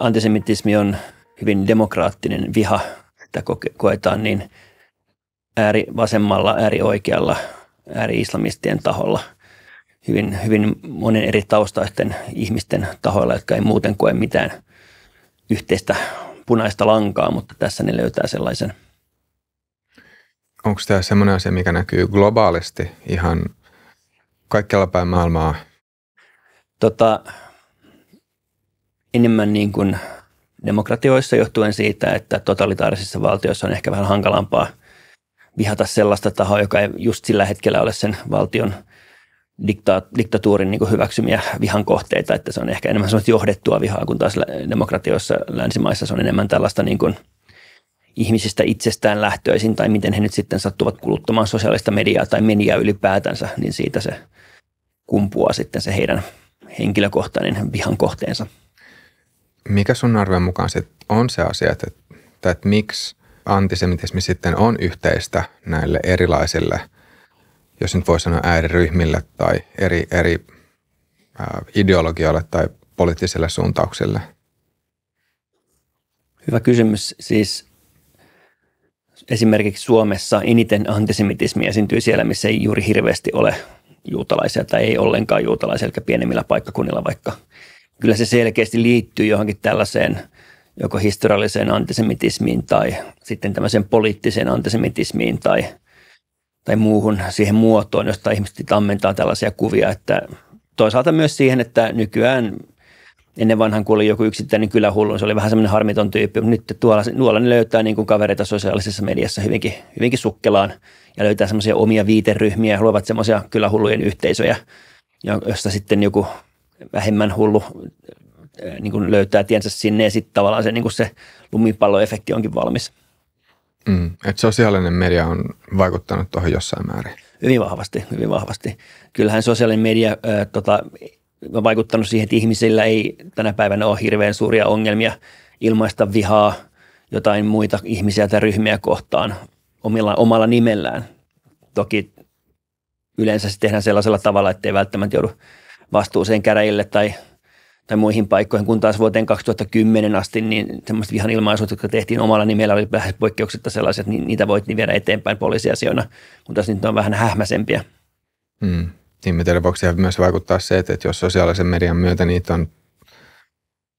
antisemitismi on hyvin demokraattinen viha, sitä koetaan niin ääri vasemmalla, ääri-islamistien taholla, hyvin, hyvin monen eri taustaisten ihmisten tahoilla, jotka ei muuten koe mitään yhteistä punaista lankaa, mutta tässä ne löytää sellaisen. Onko tämä sellainen asia, mikä näkyy globaalisti ihan kaikkialla päin maailmaa? Tota, enemmän niin kuin demokratioissa johtuen siitä, että totalitaarisissa valtioissa on ehkä vähän hankalampaa vihata sellaista tahoa, joka ei just sillä hetkellä ole sen valtion dikta- diktatuurin niin hyväksymiä vihan kohteita, että se on ehkä enemmän sellaista johdettua vihaa, kun taas demokratioissa länsimaissa se on enemmän tällaista niin kuin ihmisistä itsestään lähtöisin tai miten he nyt sitten sattuvat kuluttamaan sosiaalista mediaa tai mediaa ylipäätänsä, niin siitä se kumpuaa sitten se heidän henkilökohtainen vihan kohteensa. Mikä sun arvion mukaan sit on se asia, että, että, että miksi antisemitismi sitten on yhteistä näille erilaisille, jos nyt voi sanoa ääriryhmille tai eri, eri ideologioille tai poliittisille suuntauksille? Hyvä kysymys. Siis esimerkiksi Suomessa eniten antisemitismi esiintyy siellä, missä ei juuri hirveästi ole juutalaisia tai ei ollenkaan juutalaisia, eli pienemmillä paikkakunnilla vaikka – kyllä se selkeästi liittyy johonkin tällaiseen joko historialliseen antisemitismiin tai sitten tämmöiseen poliittiseen antisemitismiin tai, tai muuhun siihen muotoon, josta ihmiset tammentaa tällaisia kuvia, että toisaalta myös siihen, että nykyään ennen vanhan, kuoli joku yksittäinen kylähullu, se oli vähän semmoinen harmiton tyyppi, mutta nyt tuolla, tuolla ne löytää niin kuin kavereita sosiaalisessa mediassa hyvinkin, hyvinkin sukkelaan ja löytää semmoisia omia viiteryhmiä ja luovat semmoisia kylähullujen yhteisöjä, josta sitten joku vähemmän hullu niin kuin löytää tiensä sinne ja sitten tavallaan se, niin kuin se lumipalloefekti onkin valmis. Mm, että sosiaalinen media on vaikuttanut tuohon jossain määrin. Hyvin vahvasti, hyvin vahvasti. Kyllähän sosiaalinen media ö, tota, on vaikuttanut siihen, että ihmisillä ei tänä päivänä ole hirveän suuria ongelmia ilmaista vihaa jotain muita ihmisiä tai ryhmiä kohtaan omilla, omalla nimellään. Toki yleensä se tehdään sellaisella tavalla, ettei välttämättä joudu vastuuseen käräjille tai, tai muihin paikkoihin, kun taas vuoteen 2010 asti niin semmoiset vihan ilmaisut, jotka tehtiin omalla nimellä, niin oli lähes poikkeuksetta sellaiset, että niin niitä voitiin viedä eteenpäin poliisiasioina, kun taas nyt on vähän hähmäsempiä. Mm. Niin, miten myös vaikuttaa se, että, jos sosiaalisen median myötä niitä on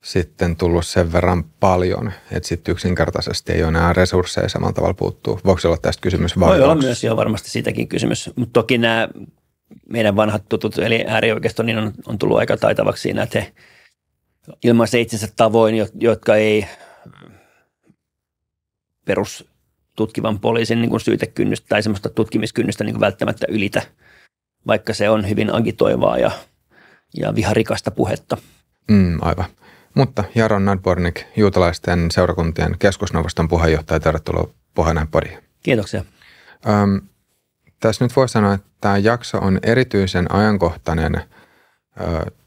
sitten tullut sen verran paljon, että sitten yksinkertaisesti ei ole enää resursseja samalla tavalla puuttuu. Voiko olla tästä kysymys Voi olla myös jo varmasti siitäkin kysymys, mutta toki nämä meidän vanhat tutut, eli äärioikeisto, niin on, on tullut aika taitavaksi siinä, että he ilmaisee itsensä tavoin, jotka ei perustutkivan poliisin niin kuin syytekynnystä tai semmoista tutkimiskynnystä niin kuin välttämättä ylitä, vaikka se on hyvin agitoivaa ja, ja viharikasta puhetta. Mm, aivan. Mutta Jaron Nadbornik, juutalaisten seurakuntien keskusneuvoston puheenjohtaja, tervetuloa Pohjanään podiin. Kiitoksia. Öm, tässä nyt voi sanoa, että tämä jakso on erityisen ajankohtainen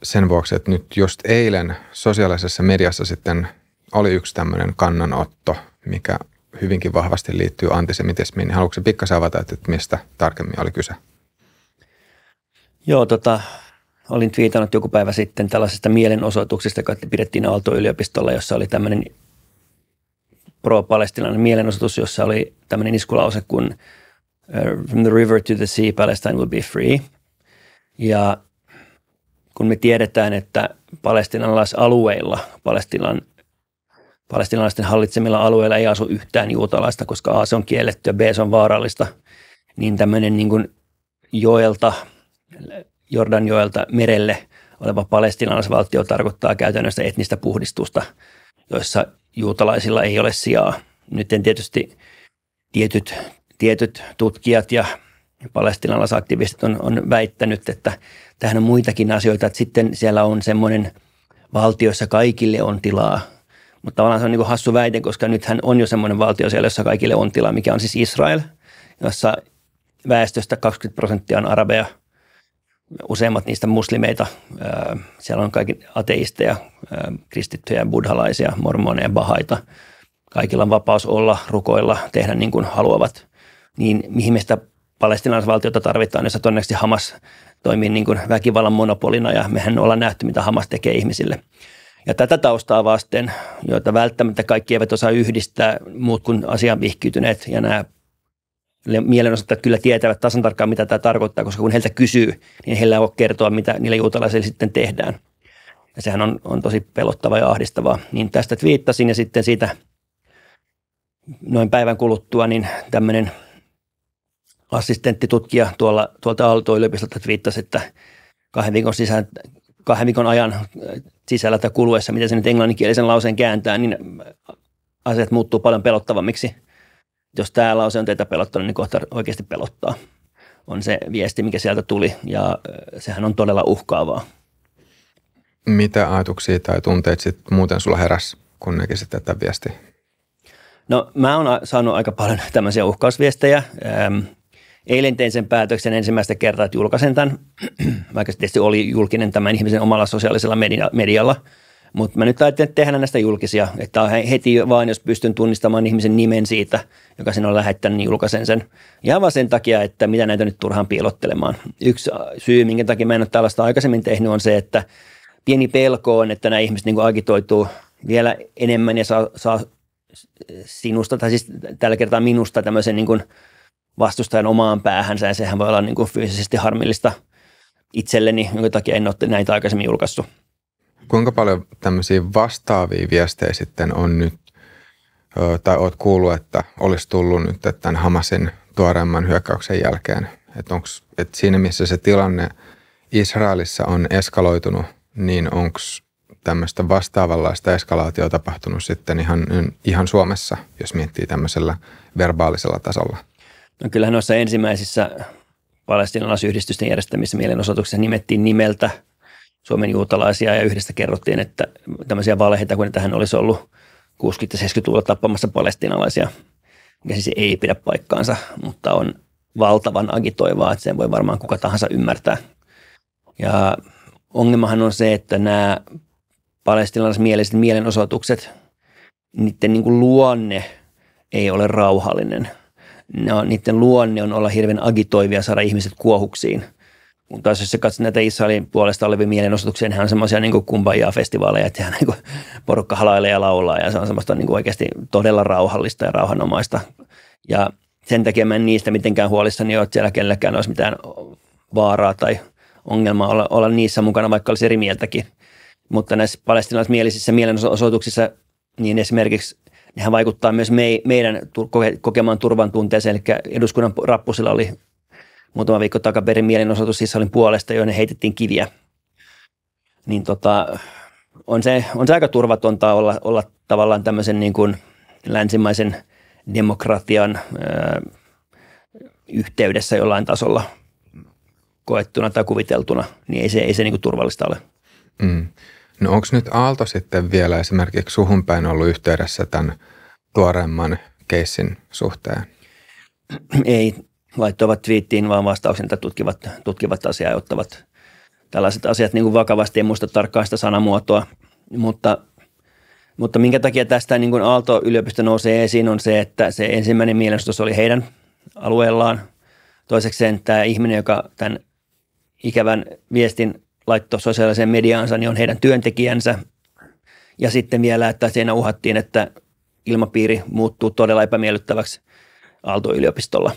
sen vuoksi, että nyt just eilen sosiaalisessa mediassa sitten oli yksi tämmöinen kannanotto, mikä hyvinkin vahvasti liittyy antisemitismiin. Haluatko pikkasen avata, että mistä tarkemmin oli kyse? Joo, tota, olin twiitannut joku päivä sitten tällaisesta mielenosoituksesta, joka pidettiin Aalto-yliopistolla, jossa oli tämmöinen pro-palestinainen mielenosoitus, jossa oli tämmöinen iskulause, kun – uh, from the river to the sea, Palestine will be free. Ja kun me tiedetään, että palestinalaisalueilla, Palestinan, palestinalaisten hallitsemilla alueilla ei asu yhtään juutalaista, koska A se on kielletty ja B se on vaarallista, niin tämmöinen niin kuin joelta, Jordanjoelta merelle oleva palestinalaisvaltio tarkoittaa käytännössä etnistä puhdistusta, joissa juutalaisilla ei ole sijaa. Nyt tietysti tietyt tietyt tutkijat ja palestinalaisaktivistit on, on väittänyt, että tähän on muitakin asioita, että sitten siellä on semmoinen valtio, jossa kaikille on tilaa. Mutta tavallaan se on niin hassu väite, koska nythän on jo semmoinen valtio siellä, jossa kaikille on tilaa, mikä on siis Israel, jossa väestöstä 20 prosenttia on arabeja, useimmat niistä muslimeita. Siellä on kaikki ateisteja, kristittyjä, buddhalaisia, mormoneja, bahaita. Kaikilla on vapaus olla, rukoilla, tehdä niin kuin haluavat – niin mihin me sitä palestinaisvaltiota tarvitaan, jossa todennäköisesti Hamas toimii niin kuin väkivallan monopolina ja mehän ollaan nähty, mitä Hamas tekee ihmisille. Ja tätä taustaa vasten, joita välttämättä kaikki eivät osaa yhdistää muut kuin asian vihkiytyneet ja nämä mielenosoittajat kyllä tietävät tasan tarkkaan, mitä tämä tarkoittaa, koska kun heiltä kysyy, niin heillä on kertoa, mitä niille juutalaisille sitten tehdään. Ja sehän on, on tosi pelottava ja ahdistavaa. Niin tästä viittasin ja sitten siitä noin päivän kuluttua, niin tämmöinen – assistenttitutkija tuolla, tuolta Aalto-yliopistolta twiittasi, että kahden viikon sisään kahden viikon ajan äh, sisällä tai kuluessa, miten se nyt englanninkielisen lauseen kääntää, niin asiat muuttuu paljon pelottavammiksi. Jos tämä lause on teitä pelottanut, niin kohta oikeasti pelottaa. On se viesti, mikä sieltä tuli, ja äh, sehän on todella uhkaavaa. Mitä ajatuksia tai tunteet sitten muuten sulla heräs kun näkisit tätä viestiä? No mä oon saanut aika paljon tämmöisiä uhkausviestejä. Eilen tein sen päätöksen ensimmäistä kertaa, että julkaisen tämän, vaikka se tietysti oli julkinen tämän ihmisen omalla sosiaalisella medialla. Mutta mä nyt ajattelin tehdä näistä julkisia, että heti vain jos pystyn tunnistamaan ihmisen nimen siitä, joka sinä on lähettänyt, niin julkaisen sen. Ja vaan sen takia, että mitä näitä nyt turhaan piilottelemaan. Yksi syy, minkä takia mä en ole tällaista aikaisemmin tehnyt, on se, että pieni pelko on, että nämä ihmiset niin agitoituu vielä enemmän ja saa, saa sinusta, tai siis tällä kertaa minusta tämmöisen niin kuin – vastustajan omaan päähänsä ja sehän voi olla niin kuin fyysisesti harmillista itselleni, jonka takia en ole näitä aikaisemmin julkaissut. Kuinka paljon tämmöisiä vastaavia viestejä sitten on nyt, tai oot kuullut, että olisi tullut nyt tämän Hamasin tuoreemman hyökkäyksen jälkeen? Että onks, et siinä missä se tilanne Israelissa on eskaloitunut, niin onko tämmöistä vastaavanlaista eskalaatiota tapahtunut sitten ihan, ihan Suomessa, jos miettii tämmöisellä verbaalisella tasolla? No kyllähän noissa ensimmäisissä palestinalaisyhdistysten järjestämissä mielenosoituksissa nimettiin nimeltä Suomen juutalaisia ja yhdessä kerrottiin, että tämmöisiä valheita, kun tähän olisi ollut 60-70-luvulla tappamassa palestinalaisia, mikä siis ei pidä paikkaansa, mutta on valtavan agitoivaa, että sen voi varmaan kuka tahansa ymmärtää. Ja ongelmahan on se, että nämä palestinalaismieliset mielenosoitukset, niiden niin kuin luonne ei ole rauhallinen – no, niiden luonne on olla hirveän agitoivia, saada ihmiset kuohuksiin. mutta jos sä katsot näitä Israelin puolesta olevia mielenosoituksia, nehän on semmoisia niin kumbajaa-festivaaleja, että ihan niin porukka halailee ja laulaa ja se on semmoista niin kuin oikeasti todella rauhallista ja rauhanomaista. Ja sen takia mä en niistä mitenkään huolissani ole, että siellä kenelläkään olisi mitään vaaraa tai ongelmaa olla, olla niissä mukana, vaikka olisi eri mieltäkin. Mutta näissä palestinaismielisissä mielenosoituksissa, niin esimerkiksi nehän vaikuttaa myös mei, meidän kokemaan turvan tunteeseen, eli eduskunnan rappusilla oli muutama viikko takaperin mielenosoitus siis olin puolesta, joiden heitettiin kiviä. Niin tota, on, se, on se aika turvatonta olla, olla tavallaan tämmöisen niin kuin länsimaisen demokratian ö, yhteydessä jollain tasolla koettuna tai kuviteltuna, niin ei se, ei se niin kuin turvallista ole. Mm. No onko nyt Aalto sitten vielä esimerkiksi suhun päin ollut yhteydessä tämän tuoreemman keissin suhteen? Ei, laittoivat twiittiin vaan vastauksen, että tutkivat, tutkivat asiaa ja ottavat tällaiset asiat niin kuin vakavasti. En muista tarkkaan sitä sanamuotoa, mutta, mutta minkä takia tästä niin kuin Aalto-yliopisto nousee esiin on se, että se ensimmäinen mielenosoitus oli heidän alueellaan. Toisekseen tämä ihminen, joka tämän ikävän viestin laittoi sosiaaliseen mediaansa, niin on heidän työntekijänsä. Ja sitten vielä, että siinä uhattiin, että ilmapiiri muuttuu todella epämiellyttäväksi Aalto-yliopistolla.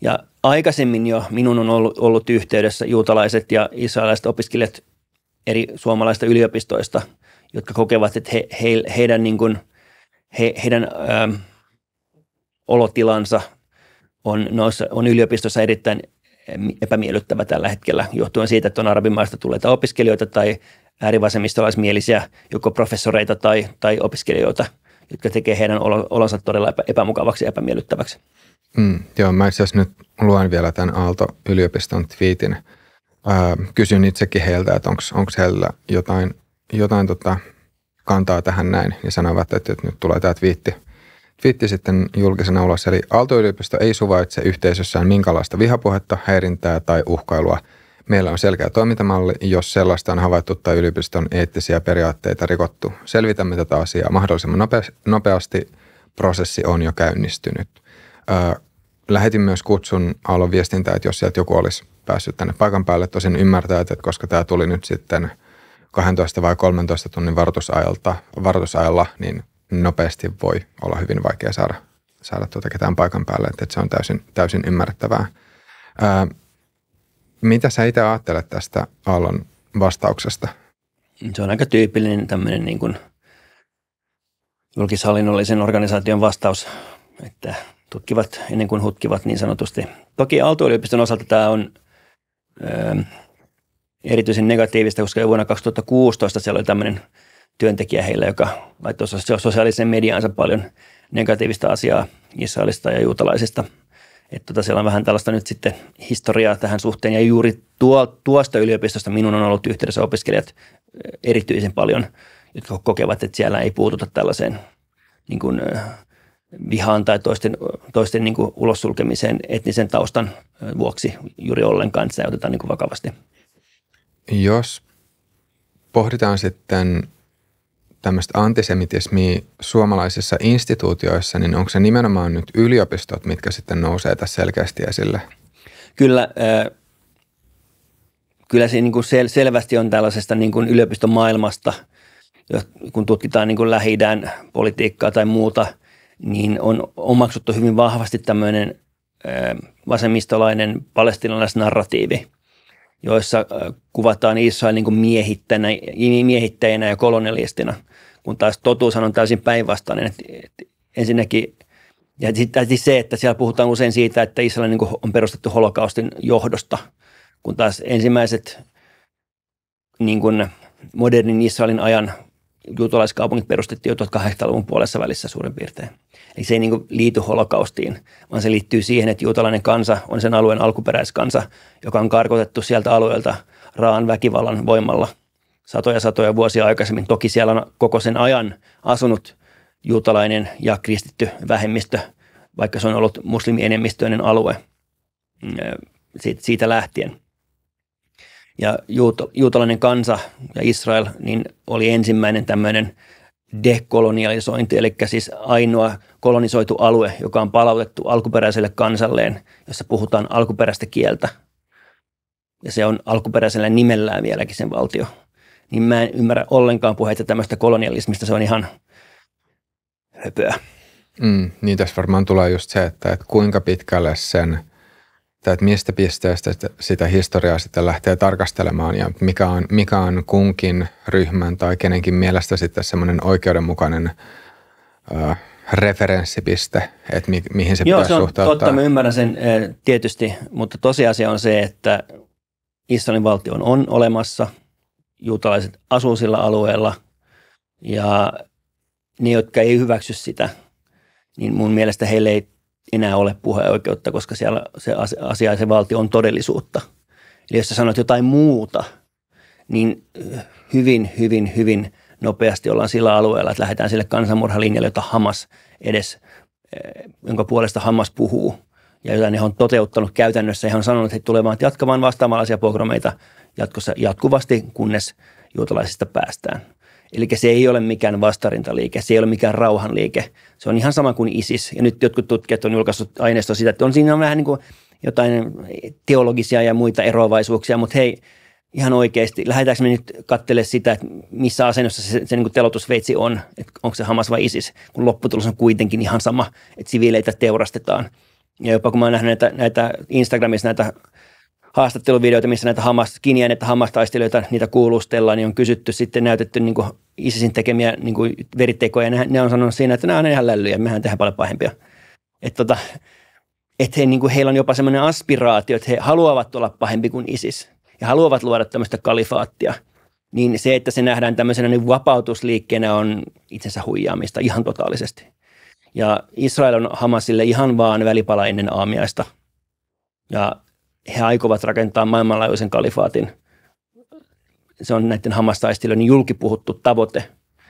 Ja aikaisemmin jo minun on ollut, ollut yhteydessä juutalaiset ja israelaiset opiskelijat eri suomalaista yliopistoista, jotka kokevat, että he, he, heidän, niin kuin, he, heidän ö, ähm, olotilansa on, noissa, on yliopistossa erittäin epämiellyttävä tällä hetkellä johtuen siitä, että on arabimaista tulleita opiskelijoita tai äärivasemmistolaismielisiä joko professoreita tai, tai opiskelijoita, jotka tekee heidän olonsa todella epämukavaksi ja epämiellyttäväksi. Mm, joo, mä itse nyt luen vielä tämän Aalto-yliopiston twiitin. Ää, kysyn itsekin heiltä, että onko heillä jotain, jotain tota, kantaa tähän näin, niin sanovat, että nyt tulee tämä twiitti – Twiitti sitten julkisena ulos, eli Aalto-yliopisto ei suvaitse yhteisössään minkälaista vihapuhetta, häirintää tai uhkailua. Meillä on selkeä toimintamalli, jos sellaista on havaittu tai yliopiston eettisiä periaatteita rikottu. Selvitämme tätä asiaa mahdollisimman nopeasti. Prosessi on jo käynnistynyt. Ö, lähetin myös kutsun alun viestintää, että jos sieltä joku olisi päässyt tänne paikan päälle. Tosin ymmärtää, että koska tämä tuli nyt sitten 12 vai 13 tunnin varoitusajalta, varoitusajalla, niin – nopeasti voi olla hyvin vaikea saada, saada tuota ketään paikan päälle, että, se on täysin, täysin ymmärrettävää. Ää, mitä sä itse ajattelet tästä Aallon vastauksesta? Se on aika tyypillinen tämmöinen niin kuin julkishallinnollisen organisaation vastaus, että tutkivat ennen kuin hutkivat niin sanotusti. Toki Aalto-yliopiston osalta tämä on ää, erityisen negatiivista, koska jo vuonna 2016 siellä oli tämmöinen – työntekijä heillä, joka laittoi sosiaalisen mediaansa paljon negatiivista asiaa Israelista ja juutalaisista. Että tota, siellä on vähän tällaista nyt sitten historiaa tähän suhteen. Ja juuri tuo, tuosta yliopistosta minun on ollut yhteydessä opiskelijat erityisen paljon, jotka kokevat, että siellä ei puututa tällaiseen niin kuin, vihaan tai toisten, toisten niin kuin ulos sulkemiseen etnisen taustan vuoksi juuri ollenkaan. se otetaan niin kuin vakavasti. Jos pohditaan sitten tämmöistä antisemitismiä suomalaisissa instituutioissa, niin onko se nimenomaan nyt yliopistot, mitkä sitten nousee tässä selkeästi esille? Kyllä, äh, kyllä se niin kuin sel- selvästi on tällaisesta niin kuin yliopistomaailmasta, kun tutkitaan niin kuin lähi politiikkaa tai muuta, niin on omaksuttu hyvin vahvasti tämmöinen äh, vasemmistolainen palestinalaisnarratiivi – joissa kuvataan Israel niin miehittäjänä, miehittäjänä ja kolonialistina kun taas totuus on täysin päinvastainen. Et, et ensinnäkin ja sitten siis se, että siellä puhutaan usein siitä, että Israel niin on perustettu holokaustin johdosta, kun taas ensimmäiset niin kuin modernin Israelin ajan juutalaiskaupungit perustettiin jo 1800-luvun puolessa välissä suurin piirtein. Eli se ei niin liity holokaustiin, vaan se liittyy siihen, että juutalainen kansa on sen alueen alkuperäiskansa, joka on karkotettu sieltä alueelta raan väkivallan voimalla – satoja satoja vuosia aikaisemmin. Toki siellä on koko sen ajan asunut juutalainen ja kristitty vähemmistö, vaikka se on ollut muslimienemmistöinen alue mm, siitä lähtien. Ja juutalainen kansa ja Israel niin oli ensimmäinen tämmöinen dekolonialisointi, eli siis ainoa kolonisoitu alue, joka on palautettu alkuperäiselle kansalleen, jossa puhutaan alkuperäistä kieltä. Ja se on alkuperäisellä nimellään vieläkin sen valtio – niin mä en ymmärrä ollenkaan puheita tämmöistä kolonialismista, se on ihan höpöä. Mm, niin tässä varmaan tulee just se, että, että kuinka pitkälle sen, tai että mistä pisteestä sitä, historiaa sitten lähtee tarkastelemaan ja mikä on, mikä on kunkin ryhmän tai kenenkin mielestä sitten semmoinen oikeudenmukainen ö, referenssipiste, että mi, mihin se Joo, pitäisi se on suhtauttaa. totta, mä ymmärrän sen tietysti, mutta tosiasia on se, että Israelin valtio on, on olemassa – juutalaiset asuu sillä alueella ja ne, jotka ei hyväksy sitä, niin mun mielestä heille ei enää ole puheoikeutta, koska siellä se asia ja se valtio on todellisuutta. Eli jos sä sanot jotain muuta, niin äh, hyvin, hyvin, hyvin nopeasti ollaan sillä alueella, että lähdetään sille kansanmurhalinjalle, jota Hamas edes, äh, jonka puolesta Hamas puhuu ja jotain ne on toteuttanut käytännössä. Ja he on sanonut, että he tulevat jatkamaan vastaamalaisia pogromeita jatkossa jatkuvasti, kunnes juutalaisista päästään. Eli se ei ole mikään vastarintaliike, se ei ole mikään rauhanliike. Se on ihan sama kuin ISIS. Ja nyt jotkut tutkijat on julkaissut aineistoa siitä, että on siinä vähän niin kuin jotain teologisia ja muita eroavaisuuksia, mutta hei, ihan oikeasti, lähdetäänkö me nyt katselemaan sitä, että missä asennossa se, se niin telotusveitsi on, että onko se Hamas vai ISIS, kun lopputulos on kuitenkin ihan sama, että siviileitä teurastetaan. Ja jopa kun mä oon nähnyt näitä, näitä Instagramissa näitä haastatteluvideoita, missä näitä Hamas, kiniäneitä hamastaistelijoita, niitä kuulustellaan, niin on kysytty sitten, näytetty niin kuin ISISin tekemiä niin kuin veritekoja. Ne, ne, on sanonut siinä, että nämä on ihan lällyjä, mehän tehdään paljon pahempia. Että tota, et he, niin kuin, heillä on jopa semmoinen aspiraatio, että he haluavat olla pahempi kuin ISIS ja haluavat luoda tämmöistä kalifaattia. Niin se, että se nähdään tämmöisenä niin vapautusliikkeenä on itsensä huijaamista ihan totaalisesti. Ja Israel on Hamasille ihan vaan välipala ennen aamiaista. Ja he aikovat rakentaa maailmanlaajuisen kalifaatin. Se on näiden hammastaistelijoiden julkipuhuttu tavoite.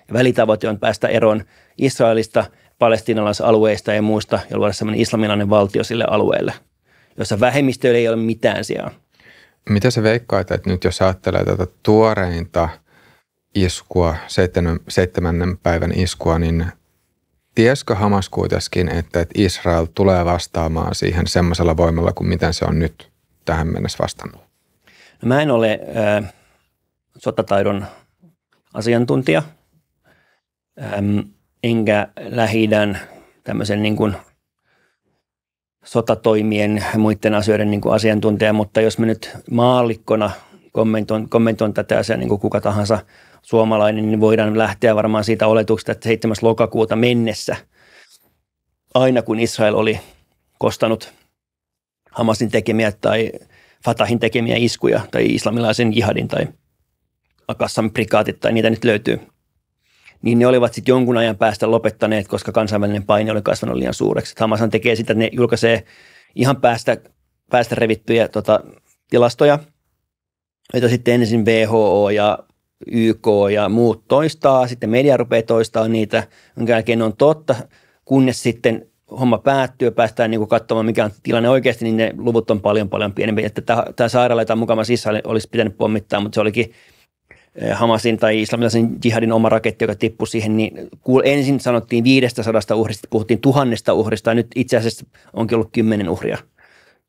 Ja välitavoite on päästä eroon Israelista, palestinalaisalueista ja muista ja luoda sellainen islamilainen valtio sille alueelle, jossa vähemmistöillä ei ole mitään sijaa. Mitä se veikkaat, että nyt jos ajattelee tätä tuoreinta iskua, seitsemän, seitsemännen päivän iskua, niin tieskö Hamas kuitenkin, että Israel tulee vastaamaan siihen semmoisella voimalla kuin miten se on nyt? tähän mennessä vastannut? No mä en ole äh, sotataidon asiantuntija, ähm, enkä lähidän tämmöisen niin kuin sotatoimien ja muiden asioiden niin kuin asiantuntija, mutta jos mä nyt maallikkona kommentoin, kommentoin tätä asiaa niin kuin kuka tahansa suomalainen, niin voidaan lähteä varmaan siitä oletuksesta, että 7. lokakuuta mennessä, aina kun Israel oli kostanut – Hamasin tekemiä tai Fatahin tekemiä iskuja tai islamilaisen jihadin tai Akassan prikaatit tai niitä nyt löytyy, niin ne olivat sitten jonkun ajan päästä lopettaneet, koska kansainvälinen paine oli kasvanut liian suureksi. Hamashan tekee sitä, että ne julkaisee ihan päästä, päästä revittyjä tota, tilastoja, joita sitten ensin WHO ja YK ja muut toistaa, sitten media rupeaa toistaa niitä, jonka jälkeen ne on totta, kunnes sitten homma päättyy ja päästään niin kuin katsomaan, mikä on tilanne oikeasti, niin ne luvut on paljon paljon pienempi. Että tämä, sairaala, jota mukava sisällä olisi pitänyt pommittaa, mutta se olikin eh, Hamasin tai islamilaisen jihadin oma raketti, joka tippui siihen, niin ensin sanottiin 500 uhrista, puhuttiin tuhannesta uhrista, ja nyt itse asiassa onkin ollut kymmenen uhria.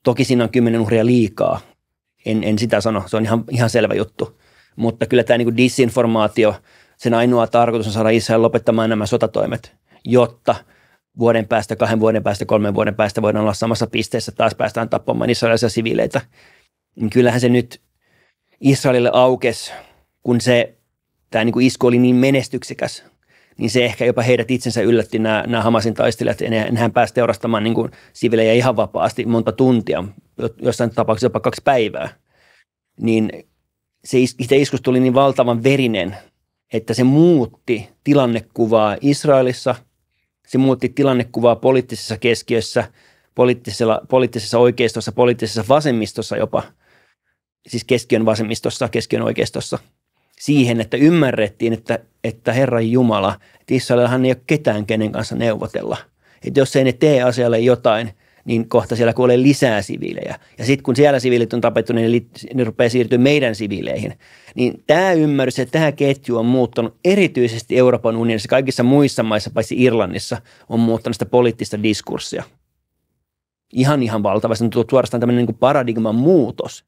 Toki siinä on kymmenen uhria liikaa, en, en sitä sano, se on ihan, ihan selvä juttu. Mutta kyllä tämä niin kuin disinformaatio, sen ainoa tarkoitus on saada Israel lopettamaan nämä sotatoimet, jotta – vuoden päästä, kahden vuoden päästä, kolmen vuoden päästä voidaan olla samassa pisteessä, taas päästään tappamaan israelilaisia siviileitä. Niin kyllähän se nyt Israelille aukes, kun se, tämä niin kuin isku oli niin menestyksekäs, niin se ehkä jopa heidät itsensä yllätti nämä, nämä Hamasin taistelijat. Ne, hän pääsi teurastamaan niin kuin sivilejä ihan vapaasti monta tuntia, jossain tapauksessa jopa kaksi päivää. Niin se itse iskus tuli niin valtavan verinen, että se muutti tilannekuvaa Israelissa se muutti tilannekuvaa poliittisessa keskiössä, poliittisella, poliittisessa oikeistossa, poliittisessa vasemmistossa jopa, siis keskiön vasemmistossa, keskiön oikeistossa, siihen, että ymmärrettiin, että, että Herra Jumala, että Israelillahan ei ole ketään, kenen kanssa neuvotella. Että jos ei ne tee asialle jotain – niin kohta siellä kuolee lisää siviilejä. Ja sitten kun siellä siviilit on tapettu, niin ne, rupeaa siirtyä meidän siviileihin. Niin tämä ymmärrys, että tämä ketju on muuttanut erityisesti Euroopan unionissa, kaikissa muissa maissa, paitsi Irlannissa, on muuttanut sitä poliittista diskurssia. Ihan ihan valtavasti on tullut suorastaan tämmöinen niin paradigman muutos.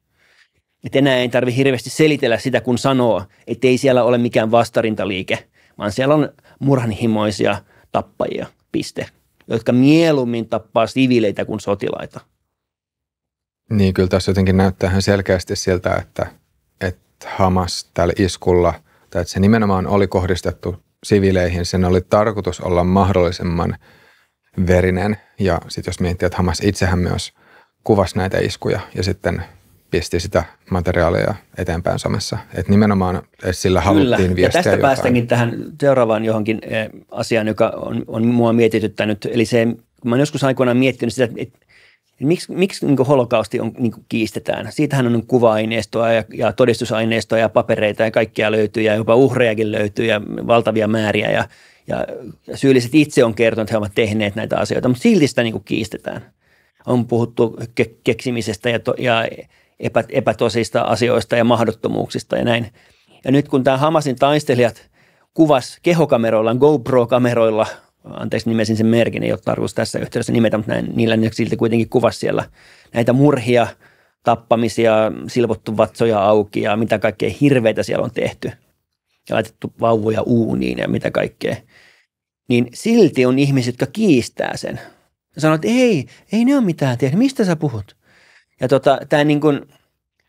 Että enää ei tarvitse hirveästi selitellä sitä, kun sanoo, että ei siellä ole mikään vastarintaliike, vaan siellä on murhanhimoisia tappajia, piste jotka mieluummin tappaa siviileitä kuin sotilaita. Niin, kyllä tässä jotenkin näyttää ihan selkeästi siltä, että, että Hamas tällä iskulla, tai että se nimenomaan oli kohdistettu siviileihin, sen oli tarkoitus olla mahdollisimman verinen. Ja sitten jos miettii, että Hamas itsehän myös kuvasi näitä iskuja ja sitten pisti sitä materiaalia eteenpäin somessa. Että nimenomaan sillä haluttiin Kyllä. viestiä ja tästä jotain. päästäänkin tähän seuraavaan johonkin eh, asiaan, joka on, on mua mietityttänyt. Eli se, mä olen joskus aikoinaan miettinyt sitä, että Miksi, miksi niin holokausti on, niin kiistetään? Siitähän on kuva-aineistoa ja, ja todistusaineistoa ja papereita ja kaikkea löytyy ja jopa uhrejakin löytyy ja valtavia määriä ja, ja syylliset itse on kertonut, että he ovat tehneet näitä asioita, mutta silti sitä niin kiistetään. On puhuttu ke- keksimisestä ja, to- ja epä, epätosista asioista ja mahdottomuuksista ja näin. Ja nyt kun tämä Hamasin taistelijat kuvas kehokameroilla, GoPro-kameroilla, anteeksi nimesin sen merkin, ei ole tarkoitus tässä yhteydessä nimetä, mutta näin, niillä ne silti kuitenkin kuvas siellä näitä murhia, tappamisia, silvottu vatsoja auki ja mitä kaikkea hirveitä siellä on tehty. Ja laitettu vauvoja uuniin ja mitä kaikkea. Niin silti on ihmiset, jotka kiistää sen. Sanoit, että ei, ei ne ole mitään tiedä. Mistä sä puhut? tota, tämä niin kuin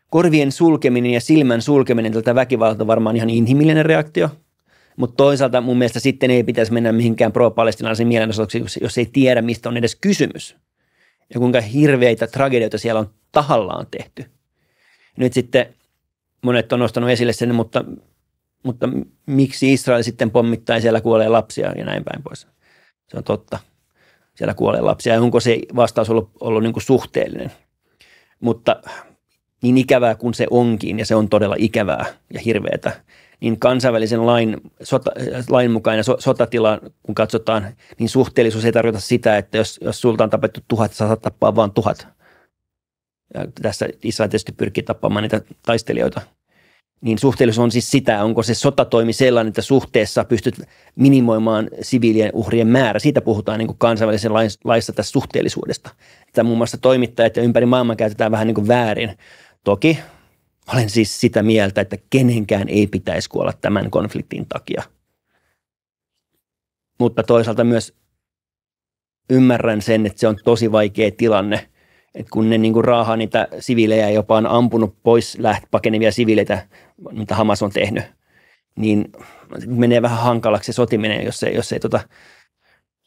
korvien sulkeminen ja silmän sulkeminen tältä väkivalta on varmaan ihan inhimillinen reaktio. Mutta toisaalta mun mielestä sitten ei pitäisi mennä mihinkään pro-palestinaisiin mielenosoituksiin, jos, jos ei tiedä, mistä on edes kysymys. Ja kuinka hirveitä tragedioita siellä on tahallaan tehty. Nyt sitten monet on nostanut esille sen, mutta, mutta miksi Israel sitten pommittaa ja siellä kuolee lapsia ja näin päin pois. Se on totta. Siellä kuolee lapsia. Ja onko se vastaus ollut, ollut niin kuin suhteellinen – mutta niin ikävää kuin se onkin, ja se on todella ikävää ja hirveätä, niin kansainvälisen lain, sota, lain mukainen so, sotatila, kun katsotaan, niin suhteellisuus ei tarkoita sitä, että jos, jos sulta on tapettu tuhat, saa tappaa vain tuhat. Ja tässä Israel tietysti pyrkii tappamaan niitä taistelijoita – niin suhteellisuus on siis sitä, onko se sotatoimi sellainen, että suhteessa pystyt minimoimaan siviilien uhrien määrä. Siitä puhutaan niin kuin kansainvälisen laissa tässä suhteellisuudesta. Että muun muassa toimittajat ja ympäri maailmaa käytetään vähän niin kuin väärin. Toki olen siis sitä mieltä, että kenenkään ei pitäisi kuolla tämän konfliktin takia. Mutta toisaalta myös ymmärrän sen, että se on tosi vaikea tilanne – et kun ne niinku raahaa niitä siviilejä, jopa on ampunut pois läht, pakenevia siviileitä, mitä Hamas on tehnyt, niin menee vähän hankalaksi se sotiminen, jos ei, jos ei, tota,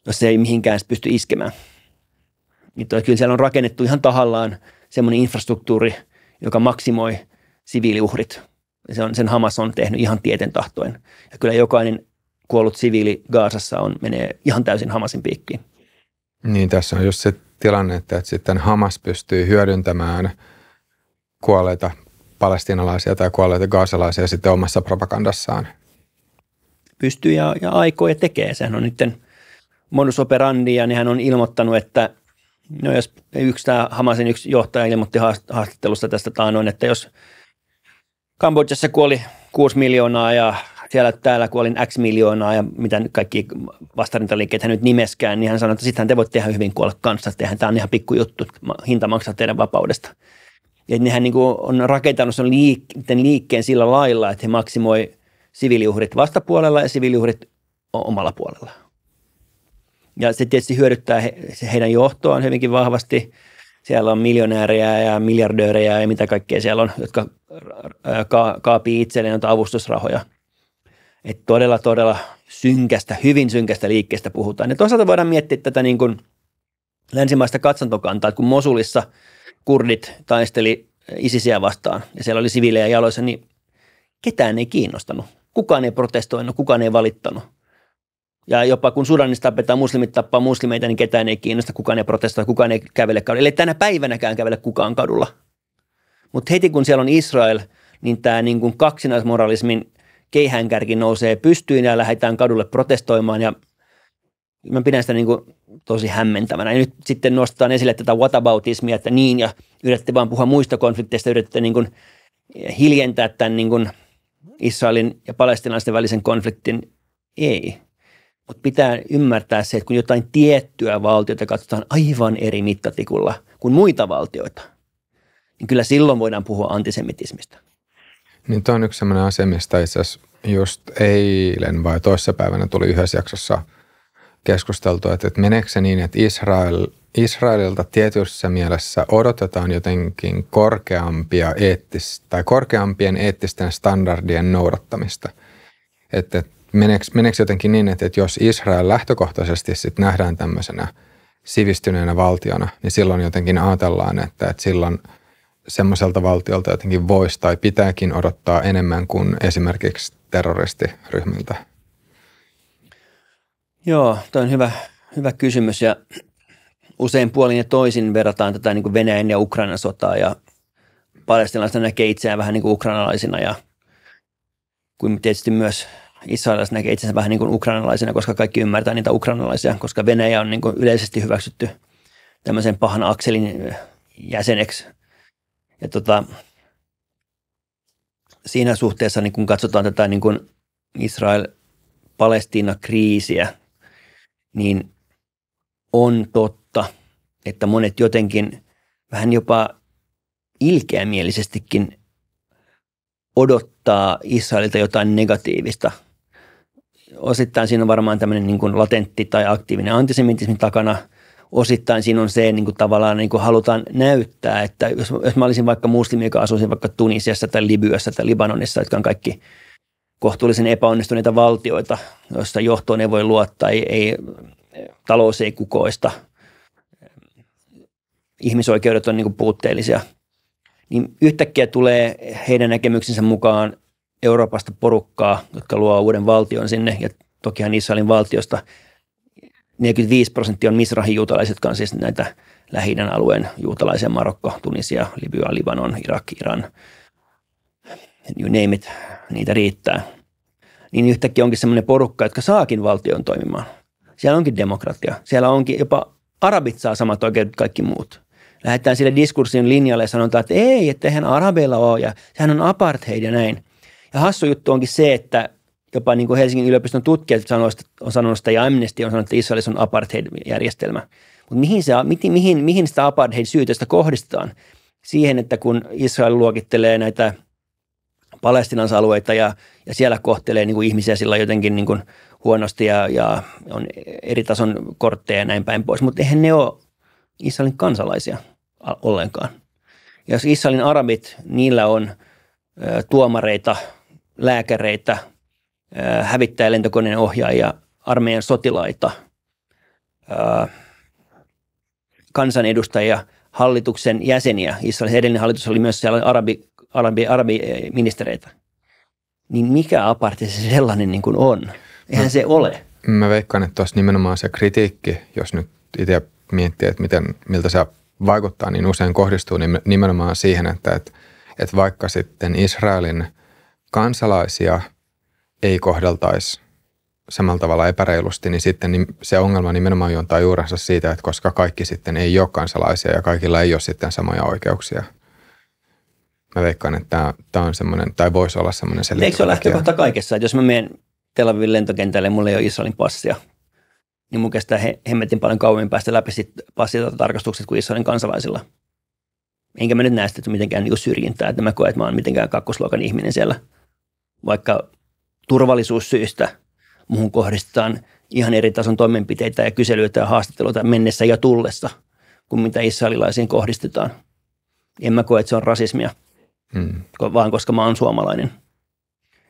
jos ei mihinkään pysty iskemään. Niin toi, kyllä siellä on rakennettu ihan tahallaan semmoinen infrastruktuuri, joka maksimoi siviiliuhrit. Se on, sen Hamas on tehnyt ihan tieten tahtoen. Ja kyllä jokainen kuollut siviili Gaasassa on, menee ihan täysin Hamasin piikkiin. Niin tässä on just se tilanne, että, sitten Hamas pystyy hyödyntämään kuolleita palestinalaisia tai kuolleita gaasalaisia sitten omassa propagandassaan. Pystyy ja, ja aikoo ja tekee. Sehän on niiden modus operandi ja hän on ilmoittanut, että no jos yksi tämä Hamasin yksi johtaja ilmoitti haastattelusta tästä taanoin, että jos Kambodjassa kuoli 6 miljoonaa ja siellä täällä, kun olin X miljoonaa ja mitä nyt kaikki vastarintaliikkeet hän nyt nimeskään, niin hän sanoi, että sittenhän te voitte ihan hyvin kuolla kanssa, että eihän tämä on ihan juttu hinta maksaa teidän vapaudesta. Ja nehän niin on rakentanut sen liikkeen, liikkeen sillä lailla, että he maksimoi siviiliuhrit vastapuolella ja siviiliuhrit omalla puolella. Ja se tietysti hyödyttää he, se heidän johtoaan hyvinkin vahvasti. Siellä on miljonäärejä ja miljardöörejä ja mitä kaikkea siellä on, jotka kaapii itselleen avustusrahoja – että todella, todella synkästä, hyvin synkästä liikkeestä puhutaan. Ja toisaalta voidaan miettiä tätä niin kuin länsimaista katsantokantaa, että kun Mosulissa kurdit taisteli isisiä vastaan ja siellä oli siviilejä jaloissa, niin ketään ei kiinnostanut. Kukaan ei protestoinut, kukaan ei valittanut. Ja jopa kun Sudanissa tapetaan muslimit tappaa muslimeita, niin ketään ei kiinnosta, kukaan ei protestoi, kukaan ei kävele kadulla. Eli tänä päivänäkään kävele kukaan kadulla. Mutta heti kun siellä on Israel, niin tämä niin kuin kaksinaismoralismin keihänkärki nousee pystyyn ja lähdetään kadulle protestoimaan ja mä pidän sitä niin kuin tosi hämmentävänä. Ja nyt sitten nostetaan esille tätä whataboutismia, että niin ja yritätte vaan puhua muista konflikteista, yritätte niin kuin hiljentää tämän niin kuin Israelin ja palestinaisten välisen konfliktin. Ei. Mutta pitää ymmärtää se, että kun jotain tiettyä valtiota katsotaan aivan eri mittatikulla kuin muita valtioita, niin kyllä silloin voidaan puhua antisemitismistä. Niin tämä on yksi sellainen asia, mistä itse asiassa just eilen vai toissapäivänä tuli yhdessä jaksossa keskusteltua, että, että meneekö se niin, että Israel, Israelilta tietyssä mielessä odotetaan jotenkin korkeampia eettis, tai korkeampien eettisten standardien noudattamista. Että, että meneekö, meneekö jotenkin niin, että, että jos Israel lähtökohtaisesti sit nähdään tämmöisenä sivistyneenä valtiona, niin silloin jotenkin ajatellaan, että, että silloin – semmoiselta valtiolta jotenkin voisi tai pitääkin odottaa enemmän kuin esimerkiksi terroristiryhmiltä? Joo, tuo on hyvä, hyvä kysymys ja usein puolin ja toisin verrataan tätä niin kuin Venäjän ja Ukrainan sotaa ja palestinalaisena näkee itseään vähän niin kuin ukrainalaisina ja kuin tietysti myös israelilaiset näkee itseään vähän niin kuin ukrainalaisina, koska kaikki ymmärtää niitä ukrainalaisia, koska Venäjä on niin kuin yleisesti hyväksytty tämmöisen pahan akselin jäseneksi – ja tota, siinä suhteessa, niin kun katsotaan tätä niin kun Israel-Palestiina-kriisiä, niin on totta, että monet jotenkin vähän jopa ilkeämielisestikin odottaa Israelilta jotain negatiivista. Osittain siinä on varmaan tämmöinen niin kuin latentti tai aktiivinen antisemitismi takana – osittain siinä on se niin kuin tavallaan niin kuin halutaan näyttää, että jos, jos mä olisin vaikka muslimi, joka asuisin vaikka Tunisiassa tai Libyassa tai Libanonissa, jotka on kaikki kohtuullisen epäonnistuneita valtioita, joissa johtoon ei voi luottaa, ei, ei, talous ei kukoista, ihmisoikeudet on niin kuin puutteellisia, niin yhtäkkiä tulee heidän näkemyksensä mukaan Euroopasta porukkaa, jotka luo uuden valtion sinne ja tokihan Israelin valtiosta – 45 prosenttia on Misrahin juutalaiset, jotka on siis näitä lähi alueen juutalaisia, Marokko, Tunisia, Libya, Libanon, Irak, Iran, you name it, niitä riittää. Niin yhtäkkiä onkin semmoinen porukka, jotka saakin valtion toimimaan. Siellä onkin demokratia. Siellä onkin jopa arabit saa samat oikeudet kaikki muut. Lähdetään sille diskurssin linjalle ja sanotaan, että ei, että eihän arabeilla ole ja sehän on apartheid ja näin. Ja hassu juttu onkin se, että jopa niin kuin Helsingin yliopiston tutkijat on sanonut sitä ja Amnesty on sanonut, että Israelissa on apartheid-järjestelmä. Mutta mihin, se, mihin, mihin, mihin sitä apartheid-syytöstä kohdistetaan? Siihen, että kun Israel luokittelee näitä alueita ja, ja siellä kohtelee niin kuin ihmisiä sillä jotenkin niin kuin huonosti ja, ja on eri tason kortteja ja näin päin pois. Mutta eihän ne ole Israelin kansalaisia ollenkaan. Ja jos Israelin arabit, niillä on tuomareita, lääkäreitä – Äh, hävittää lentokoneen ohjaajia, armeijan sotilaita, äh, kansanedustajia, hallituksen jäseniä. Israelin edellinen hallitus oli myös siellä arabi, arabi, äh, ministereitä. Niin mikä apartheid se sellainen niin kuin on? Eihän no, se ole. Mä veikkaan, että tuossa nimenomaan se kritiikki, jos nyt itse miettii, että miten, miltä se vaikuttaa, niin usein kohdistuu nimenomaan siihen, että, että, että vaikka sitten Israelin kansalaisia – ei kohdeltaisi samalla tavalla epäreilusti, niin sitten se ongelma nimenomaan juontaa juurensa siitä, että koska kaikki sitten ei ole kansalaisia ja kaikilla ei ole sitten samoja oikeuksia. Mä veikkaan, että tämä on semmoinen, tai voisi olla semmoinen selitys. Eikö se ole lähtökohta kaikessa, että jos mä menen Tel Avivin lentokentälle mulla ei ole Israelin passia, niin mun kestää he, hemmetin paljon kauemmin päästä läpi passitarkastukset kuin Israelin kansalaisilla. Enkä mä nyt näe sitä mitenkään niin syrjintää, että mä koen, että mä oon mitenkään kakkosluokan ihminen siellä, vaikka turvallisuussyistä muuhun kohdistetaan ihan eri tason toimenpiteitä ja kyselyitä ja haastatteluita mennessä ja tullessa kuin mitä israelilaisiin kohdistetaan. En mä koe, että se on rasismia, hmm. vaan koska mä oon suomalainen.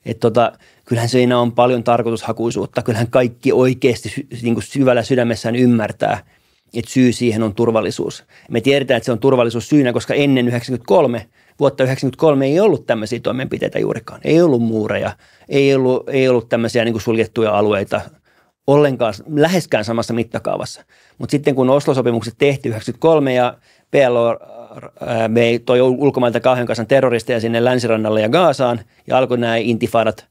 Et tota, kyllähän siinä on paljon tarkoitushakuisuutta. Kyllähän kaikki oikeasti niin kuin syvällä sydämessään ymmärtää, että syy siihen on turvallisuus. Me tiedetään, että se on turvallisuus syynä, koska ennen 1993 vuotta 1993 ei ollut tämmöisiä toimenpiteitä juurikaan. Ei ollut muureja, ei ollut, ei ollut tämmöisiä niin kuin suljettuja alueita ollenkaan läheskään samassa mittakaavassa. Mutta sitten kun Oslo-sopimukset tehtiin 1993 ja PLO toi ulkomailta kahden kanssa terroristeja sinne länsirannalle ja Gaasaan ja alkoi nämä intifadat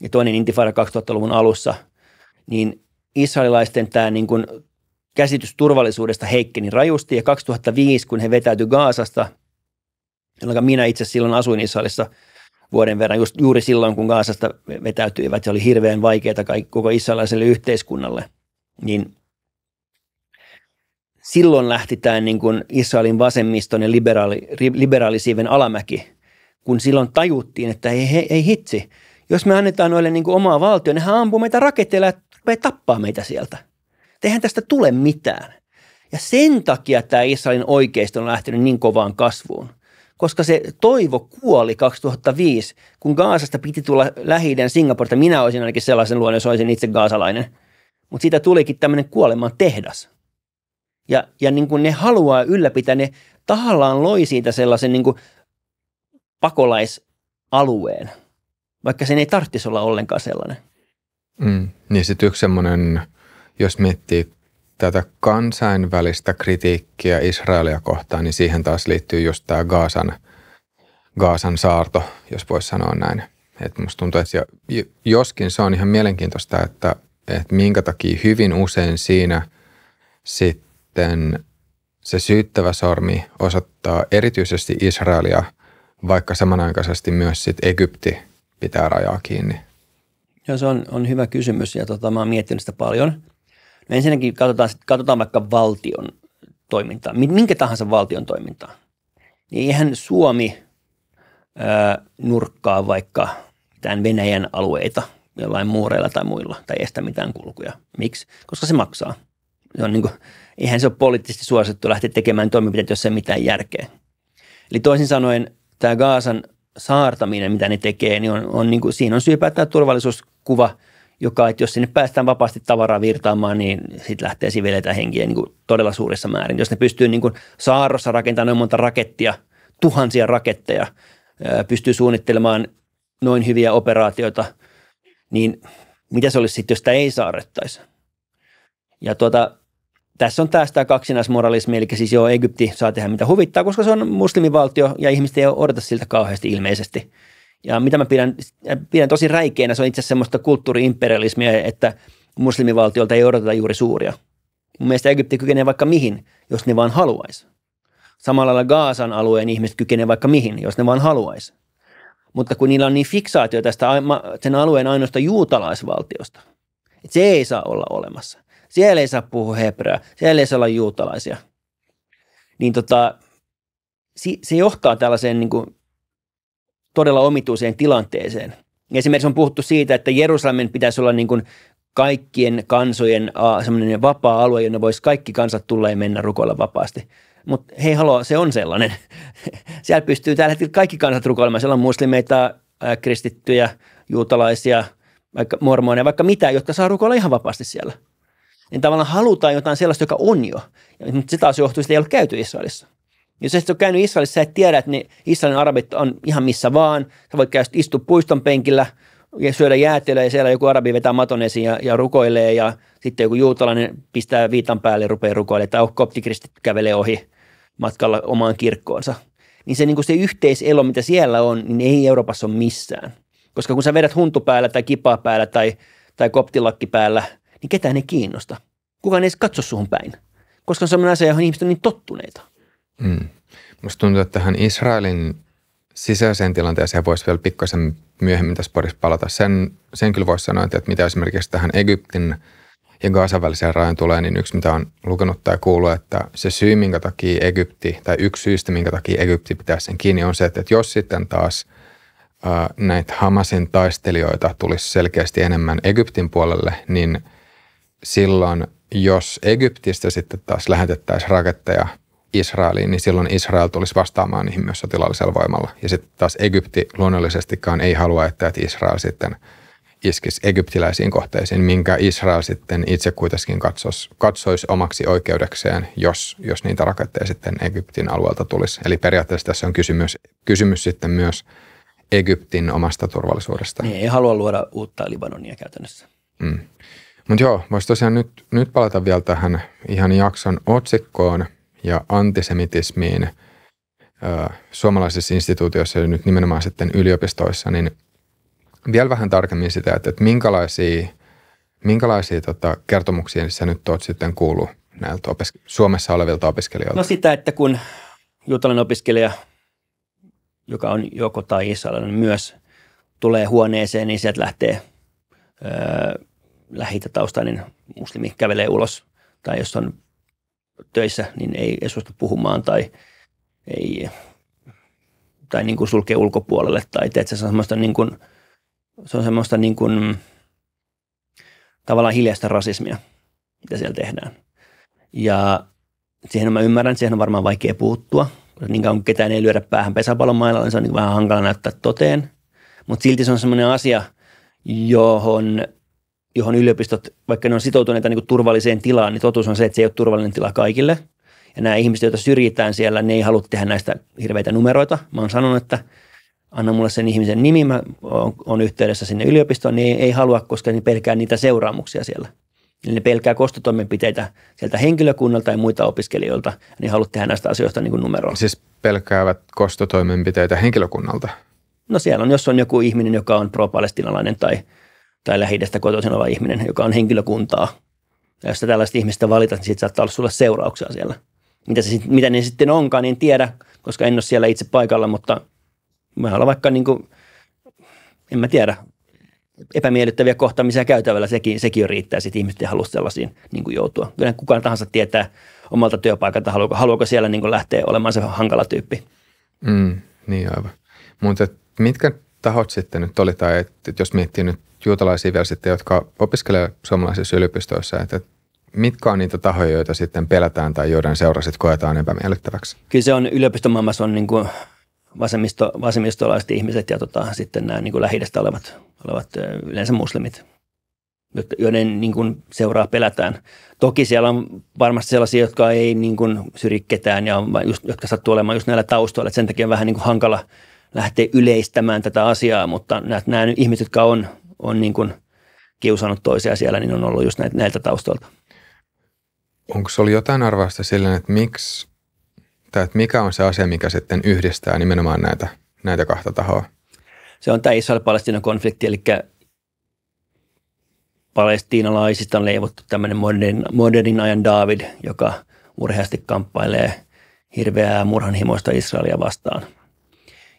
ja toinen intifada 2000-luvun alussa, niin israelilaisten tämä niin kuin käsitys turvallisuudesta heikkeni rajusti ja 2005, kun he vetäytyi Gaasasta – jolloin minä itse silloin asuin Israelissa vuoden verran, just, juuri silloin, kun Gaasasta vetäytyivät. Se oli hirveän vaikeaa kaikki, koko israelaiselle yhteiskunnalle. Niin silloin lähti tämä niin kuin Israelin vasemmiston ja liberaali, liberaalisiiven alamäki, kun silloin tajuttiin, että ei, ei, ei hitsi, jos me annetaan noille niin kuin omaa valtioon, hän ampuu meitä raketteilla ja rupeaa tappaa meitä sieltä. Tehän tästä tule mitään. Ja sen takia tämä Israelin oikeisto on lähtenyt niin kovaan kasvuun – koska se toivo kuoli 2005, kun Gaasasta piti tulla lähi Singaporesta. Minä olisin ainakin sellaisen luonne, jos olisin itse gaasalainen. Mutta siitä tulikin tämmöinen kuoleman tehdas. Ja, ja niin kuin ne haluaa ylläpitää, ne tahallaan loi siitä sellaisen niin kuin pakolaisalueen, vaikka sen ei tarvitsisi olla ollenkaan sellainen. Mm, niin sitten yksi semmoinen, jos miettii tätä kansainvälistä kritiikkiä Israelia kohtaan, niin siihen taas liittyy just tämä Gaasan, Gaasan saarto, jos voisi sanoa näin. Et musta tuntuu, että joskin se on ihan mielenkiintoista, että, että minkä takia hyvin usein siinä sitten se syyttävä sormi osoittaa erityisesti Israelia, vaikka samanaikaisesti myös sit Egypti pitää rajaa kiinni. Joo, se on, on hyvä kysymys ja tota, mä oon miettinyt sitä paljon – No ensinnäkin katsotaan, katsotaan vaikka valtion toimintaa, minkä tahansa valtion toimintaa. Niin eihän Suomi ää, nurkkaa vaikka mitään Venäjän alueita jollain muureilla tai muilla tai estä mitään kulkuja. Miksi? Koska se maksaa. Se on niin kuin, eihän se ole poliittisesti suosittu lähteä tekemään toimenpiteitä, jos ei mitään järkeä. Eli toisin sanoen tämä Gaasan saartaminen, mitä ne tekee, niin on, on niin kuin, siinä on syypäättää turvallisuuskuva – joka, että jos sinne päästään vapaasti tavaraa virtaamaan, niin sitten lähtee siveleitä henkiä niin kuin todella suurissa määrin. Jos ne pystyy niin kuin saarossa rakentamaan noin monta rakettia, tuhansia raketteja, pystyy suunnittelemaan noin hyviä operaatioita, niin mitä se olisi sitten, jos sitä ei saarettaisi? Ja tuota, tässä on tästä tämä kaksinaismoralismi, eli siis joo, Egypti saa tehdä mitä huvittaa, koska se on muslimivaltio ja ihmiset ei odota siltä kauheasti ilmeisesti – ja mitä mä pidän, äh, pidän tosi räikeänä, se on itse asiassa semmoista kulttuuriimperialismia, että muslimivaltiolta ei odoteta juuri suuria. Mun mielestä Egypti kykenee vaikka mihin, jos ne vaan haluaisi. Samalla lailla Gaasan alueen ihmiset kykenee vaikka mihin, jos ne vaan haluaisi. Mutta kun niillä on niin fiksaatio tästä sen alueen ainoasta juutalaisvaltiosta, että se ei saa olla olemassa. Siellä ei saa puhua hebreaa, siellä ei saa olla juutalaisia. Niin tota, se johtaa tällaiseen niin kuin todella omituiseen tilanteeseen. Esimerkiksi on puhuttu siitä, että Jerusalemin pitäisi olla niin kuin kaikkien kansojen semmoinen vapaa-alue, jonne voisi kaikki kansat tulla ja mennä rukoilla vapaasti. Mutta hei haloo, se on sellainen. Siellä pystyy tällä hetkellä kaikki kansat rukoilemaan. Siellä on muslimeita, kristittyjä, juutalaisia, vaikka mormoneja, vaikka mitä, jotka saa rukoilla ihan vapaasti siellä. Niin tavallaan halutaan jotain sellaista, joka on jo. Mutta se taas johtuu, että ei ole käyty Israelissa. Jos et ole käynyt Israelissa, sä et tiedä, että ne Israelin arabit on ihan missä vaan. Sä voit käydä istua puiston penkillä ja syödä jäätelöä ja siellä joku arabi vetää maton esiin ja, ja rukoilee ja sitten joku juutalainen pistää viitan päälle ja rupeaa rukoilemaan. Tai koptikristitty kävelee ohi matkalla omaan kirkkoonsa. Niin se, niin kuin se yhteiselo, mitä siellä on, niin ei Euroopassa ole missään. Koska kun sä vedät huntu päällä tai kipaa päällä tai, tai koptilakki päällä, niin ketään ei kiinnosta. Kukaan ei edes katso suhun päin, koska on sellainen asia, johon ihmiset on niin tottuneita. Mm. Musta tuntuu, että tähän Israelin sisäiseen tilanteeseen voisi vielä pikkasen myöhemmin tässä parissa palata. Sen, sen kyllä voisi sanoa, että, että mitä esimerkiksi tähän Egyptin ja Gaasan väliseen rajan tulee, niin yksi mitä on lukenut tai kuullut, että se syy, minkä takia Egypti, tai yksi syystä, minkä takia Egypti pitää sen kiinni, on se, että, että jos sitten taas ää, näitä Hamasin taistelijoita tulisi selkeästi enemmän Egyptin puolelle, niin silloin jos Egyptistä sitten taas lähetettäisiin raketteja – Israeliin, niin silloin Israel tulisi vastaamaan niihin myös sotilaallisella voimalla. Ja sitten taas Egypti luonnollisestikaan ei halua, että Israel sitten iskisi egyptiläisiin kohteisiin, minkä Israel sitten itse kuitenkin katsoisi, katsoisi omaksi oikeudekseen, jos, jos niitä raketteja sitten Egyptin alueelta tulisi. Eli periaatteessa tässä on kysymys, kysymys sitten myös Egyptin omasta turvallisuudesta. Niin, ei halua luoda uutta Libanonia käytännössä. Mm. Mutta joo, voisi tosiaan nyt, nyt palata vielä tähän ihan jakson otsikkoon – ja antisemitismiin suomalaisissa instituutioissa ja nyt nimenomaan sitten yliopistoissa, niin vielä vähän tarkemmin sitä, että, että minkälaisia, minkälaisia tota, kertomuksia sä nyt oot sitten kuullut näiltä opiske- Suomessa olevilta opiskelijoilta? No sitä, että kun juutalainen opiskelija, joka on joko tai israelilainen myös, tulee huoneeseen, niin sieltä lähtee öö, lähitä taustainen niin muslimi kävelee ulos. Tai jos on töissä, niin ei, suostu puhumaan tai ei, tai niin kuin sulkee ulkopuolelle tai teet se on semmoista niin kuin, se on semmoista niin kuin, tavallaan hiljaista rasismia, mitä siellä tehdään. Ja siihen mä ymmärrän, siihen on varmaan vaikea puuttua, koska niin kauan kuin ketään ei lyödä päähän mailla, niin se on niin vähän hankala näyttää toteen. Mutta silti se on semmoinen asia, johon johon yliopistot, vaikka ne on sitoutuneita niin kuin turvalliseen tilaan, niin totuus on se, että se ei ole turvallinen tila kaikille. Ja nämä ihmiset, joita syrjitään siellä, ne ei halua tehdä näistä hirveitä numeroita. Mä oon sanonut, että anna mulle sen ihmisen nimi, mä oon yhteydessä sinne yliopistoon, niin ei, ei halua, koska ne pelkää niitä seuraamuksia siellä. Eli ne pelkää kostotoimenpiteitä sieltä henkilökunnalta ja muita opiskelijoilta, niin halua tehdä näistä asioista niin numeroa. Siis pelkäävät kostotoimenpiteitä henkilökunnalta? No siellä on, jos on joku ihminen, joka on pro-palestinalainen tai – tai lähi kotoisin oleva ihminen, joka on henkilökuntaa. Ja jos tällaista ihmistä valita, niin siitä saattaa olla sulle seurauksia siellä. Mitä, se, mitä ne sitten onkaan, niin en tiedä, koska en ole siellä itse paikalla, mutta mä olla vaikka niin kuin, en mä tiedä, epämiellyttäviä kohtaamisia käytävällä, sekin, sekin jo riittää, sitten ihmiset ei halua sellaisiin niin kuin joutua. Kyllä kukaan tahansa tietää omalta työpaikalta, haluako, haluako siellä niin kuin lähteä olemaan se hankala tyyppi. Mm, niin aivan. Mutta mitkä tahot sitten nyt oli, tai että jos miettii nyt juutalaisia vielä sitten, jotka opiskelevat suomalaisissa yliopistoissa, että mitkä on niitä tahoja, joita sitten pelätään tai joiden seuraiset koetaan epämiellyttäväksi? Kyllä se on yliopistomaailmassa on niin kuin vasemmisto, vasemmistolaiset ihmiset ja tota, sitten nämä niin lähidestä olevat, olevat yleensä muslimit, joiden niin kuin seuraa pelätään. Toki siellä on varmasti sellaisia, jotka ei niin kuin syri ketään ja just, jotka sattuu olemaan just näillä taustoilla. että sen takia on vähän niin kuin hankala lähteä yleistämään tätä asiaa, mutta nämä, nämä ihmiset, jotka on – on niin kuin kiusannut toisia siellä, niin on ollut just näitä, näiltä taustoilta. Onko se ollut jotain arvasta sillä, että miksi, tai että mikä on se asia, mikä sitten yhdistää nimenomaan näitä, näitä kahta tahoa? Se on tämä Israel-Palestinan konflikti, eli palestiinalaisista on leivottu tämmöinen modernin, modernin ajan David, joka urheasti kamppailee hirveää murhanhimoista Israelia vastaan.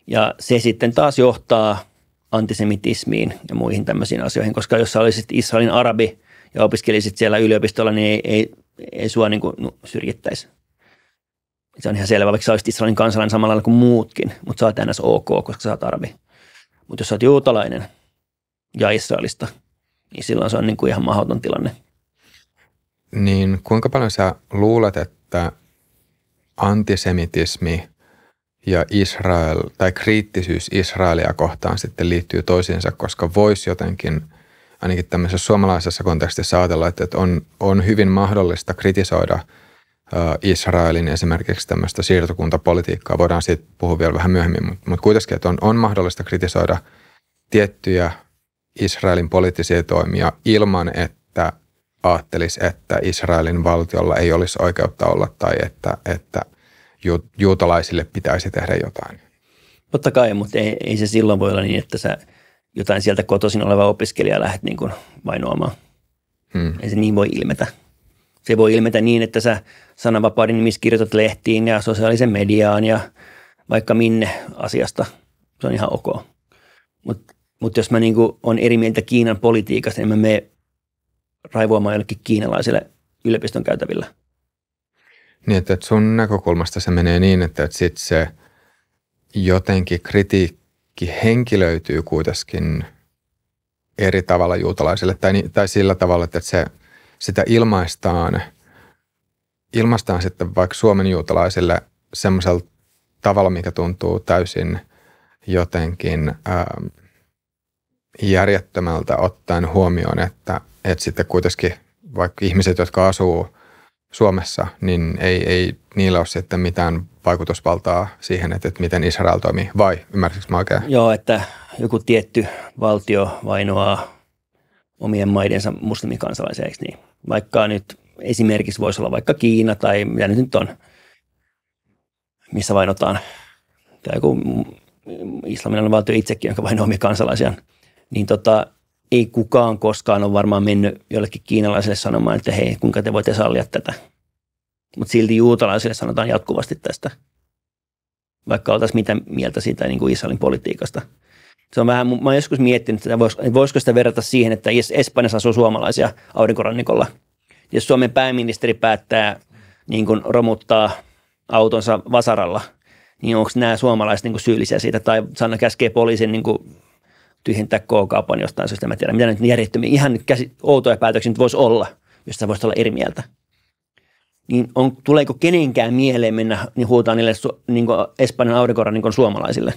Ja se sitten taas johtaa antisemitismiin ja muihin tämmöisiin asioihin, koska jos sä olisit Israelin arabi ja opiskelisit siellä yliopistolla, niin ei, ei, ei sua niin kuin, no, syrjittäisi. Se on ihan selvä, vaikka sä olisit Israelin kansalainen samalla lailla kuin muutkin, mutta sä oot ns. ok, koska sä oot arabi. Mutta jos sä oot juutalainen ja Israelista, niin silloin se on niin kuin ihan mahdoton tilanne. Niin kuinka paljon sä luulet, että antisemitismi ja Israel tai kriittisyys Israelia kohtaan sitten liittyy toisiinsa, koska voisi jotenkin ainakin tämmöisessä suomalaisessa kontekstissa ajatella, että on, on hyvin mahdollista kritisoida Israelin esimerkiksi tämmöistä siirtokuntapolitiikkaa. Voidaan siitä puhua vielä vähän myöhemmin, mutta, mutta kuitenkin, että on, on mahdollista kritisoida tiettyjä Israelin poliittisia toimia ilman, että ajattelisi, että Israelin valtiolla ei olisi oikeutta olla tai että, että juutalaisille pitäisi tehdä jotain. Totta kai, mutta ei, ei se silloin voi olla niin, että sä jotain sieltä kotoisin oleva opiskelija lähdet niin kuin vainoamaan. Hmm. Ei se niin voi ilmetä. Se voi ilmetä niin, että sä sananvapauden nimissä kirjoitat lehtiin ja sosiaalisen mediaan ja vaikka minne asiasta. Se on ihan ok. Mutta mut jos mä niin on eri mieltä Kiinan politiikasta, niin mä mene raivoamaan jollekin kiinalaisille yliopiston käytävillä – niin, että sun näkökulmasta se menee niin, että sit se jotenkin kritiikki henkilöityy kuitenkin eri tavalla juutalaisille tai, niin, tai sillä tavalla, että se, sitä ilmaistaan, ilmaistaan sitten vaikka Suomen juutalaisille semmoisella tavalla, mikä tuntuu täysin jotenkin ää, ähm, järjettömältä ottaen huomioon, että, että sitten kuitenkin vaikka ihmiset, jotka asuu – Suomessa, niin ei, ei niillä ole sitten mitään vaikutusvaltaa siihen, että, että miten Israel toimii, vai ymmärsikö mä oikein? Joo, että joku tietty valtio vainoaa omien maidensa muslimikansalaisia, eikö niin? Vaikka nyt esimerkiksi voisi olla vaikka Kiina tai mitä nyt on, missä vainotaan, tai joku mm, islaminen valtio itsekin, joka vainoo omia kansalaisiaan, niin tota, ei kukaan koskaan ole varmaan mennyt jollekin kiinalaiselle sanomaan, että hei, kuinka te voitte sallia tätä. Mutta silti juutalaisille sanotaan jatkuvasti tästä, vaikka oltaisiin mitä mieltä siitä niin kuin Israelin politiikasta. Se on vähän, mä olen joskus miettinyt, että voisiko sitä verrata siihen, että Espanjassa asuu suomalaisia aurinkorannikolla. Jos Suomen pääministeri päättää niin kuin romuttaa autonsa vasaralla, niin onko nämä suomalaiset niin kuin syyllisiä siitä, tai Sanna käskee poliisin niin kuin tyhjentää K-kaupan jostain syystä. Mä tiedän, mitä nyt niin järjettömiä, ihan käsi, outoja päätöksiä nyt voisi olla, jos sä voisit olla eri mieltä. Niin on, tuleeko kenenkään mieleen mennä niin huutaa niille niin Espanjan aurinkorannikon suomalaisille?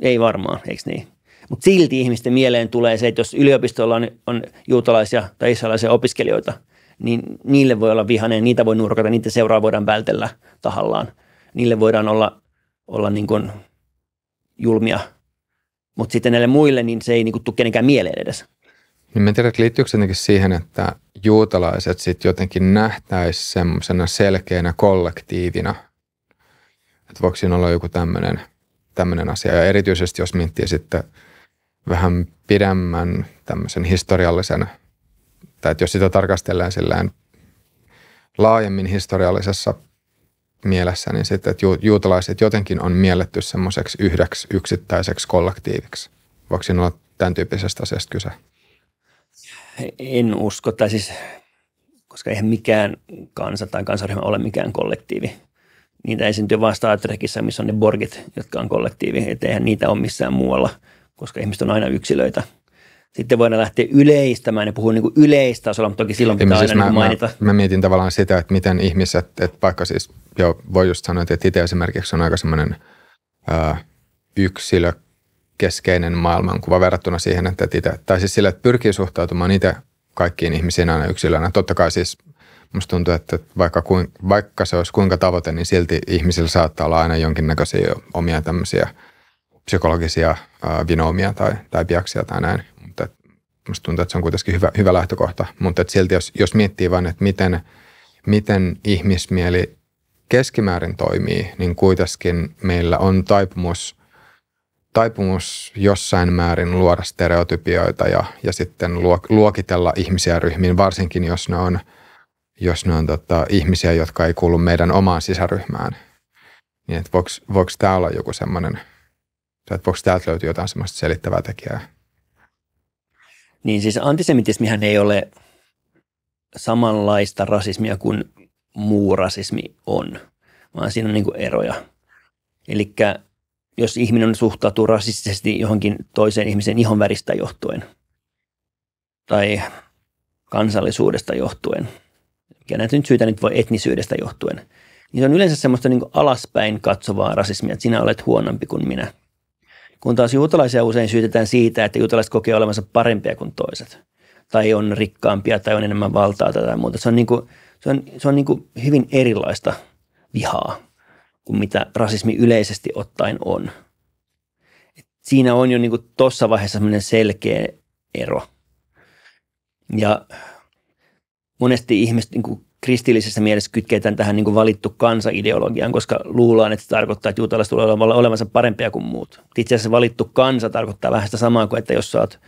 Ei varmaan, eikö niin? Mutta silti ihmisten mieleen tulee se, että jos yliopistolla on, on juutalaisia tai israelaisia opiskelijoita, niin niille voi olla vihainen, niitä voi nurkata, niitä seuraa voidaan vältellä tahallaan. Niille voidaan olla, olla niin kuin julmia – mutta sitten näille muille niin se ei niinku tule kenenkään mieleen edes. Niin mä en tiedä, liittyykö se jotenkin siihen, että juutalaiset sitten jotenkin nähtäisiin semmoisena selkeänä kollektiivina. Että voiko siinä olla joku tämmöinen tämmöinen asia. Ja erityisesti jos miettii sitten vähän pidemmän tämmöisen historiallisen, tai että jos sitä tarkastellaan laajemmin historiallisessa mielessä, niin sitten, että juutalaiset jotenkin on mielletty semmoiseksi yhdeksi yksittäiseksi kollektiiviksi. Voiko sinulla olla tämän tyyppisestä asiasta kyse? En usko, tai siis, koska eihän mikään kansa tai kansaryhmä ole mikään kollektiivi. Niitä esiintyy vain Star Trekissä, missä on ne borgit, jotka on kollektiivi, että eihän niitä ole missään muualla, koska ihmiset on aina yksilöitä – sitten voidaan lähteä yleistämään ja puhua niin kuin yleistasolla, mutta toki silloin pitää siis aina mä, niin mainita. Mä, mä mietin tavallaan sitä, että miten ihmiset, että vaikka siis jo voi just sanoa, että itse esimerkiksi on aika semmoinen yksilökeskeinen maailmankuva verrattuna siihen, että itse, tai siis sille, että pyrkii suhtautumaan itse kaikkiin ihmisiin aina yksilönä. Totta kai siis musta tuntuu, että vaikka, kuin, vaikka se olisi kuinka tavoite, niin silti ihmisillä saattaa olla aina jonkinnäköisiä omia tämmöisiä psykologisia vinoomia tai, tai biaksia tai näin musta tuntuu, että se on kuitenkin hyvä, hyvä lähtökohta. Mutta silti jos, jos miettii vain, että miten, miten ihmismieli keskimäärin toimii, niin kuitenkin meillä on taipumus, taipumus jossain määrin luoda stereotypioita ja, ja sitten luokitella ihmisiä ryhmiin, varsinkin jos ne on, jos ne on tota, ihmisiä, jotka ei kuulu meidän omaan sisäryhmään. Niin, voiko, voiko tämä olla joku semmoinen, että voiko täältä löytyä jotain semmoista selittävää tekijää? Niin siis antisemitismihän ei ole samanlaista rasismia kuin muu rasismi on, vaan siinä on niin kuin eroja. Eli jos ihminen suhtautuu rasistisesti johonkin toiseen ihmisen ihonväristä johtuen tai kansallisuudesta johtuen, ja näitä nyt syytä nyt voi etnisyydestä johtuen, niin se on yleensä semmoista niin kuin alaspäin katsovaa rasismia, että sinä olet huonompi kuin minä – kun taas juutalaisia usein syytetään siitä, että juutalaiset kokee olevansa parempia kuin toiset tai on rikkaampia tai on enemmän valtaa tai muuta. Se on, niin kuin, se on, se on niin kuin hyvin erilaista vihaa kuin mitä rasismi yleisesti ottaen on. Et siinä on jo niin tuossa vaiheessa selkeä ero. Ja monesti ihmiset niin kristillisessä mielessä kytketään tähän niin kuin valittu kansa-ideologiaan, koska luullaan, että se tarkoittaa, että juutalaiset tulee olevansa parempia kuin muut. Itse asiassa valittu kansa tarkoittaa vähän sitä samaa kuin, että jos sä oot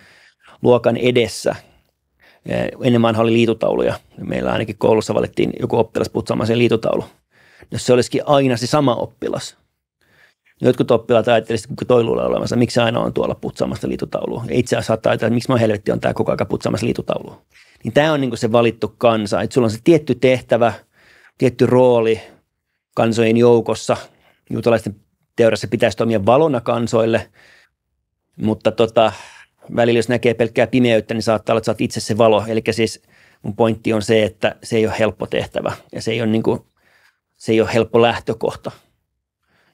luokan edessä, eh, ennen vanha oli liitutauluja. Meillä ainakin koulussa valittiin joku oppilas putsaamaan sen liitutaulu. Jos no se olisikin aina se sama oppilas. Jotkut oppilaat ajattelisivat, että toi luulee olemassa, miksi aina on tuolla putsaamassa liitutaulua. itse asiassa saattaa ajatella, että miksi mä helvetti on tämä koko ajan putsaamassa liitutaulua niin tämä on niinku se valittu kansa, että sulla on se tietty tehtävä, tietty rooli kansojen joukossa. Juutalaisten teoriassa pitäisi toimia valona kansoille, mutta tota, välillä jos näkee pelkkää pimeyttä, niin saattaa olla, että oot itse se valo. Eli siis mun pointti on se, että se ei ole helppo tehtävä ja se ei ole, niinku, se ei ole helppo lähtökohta.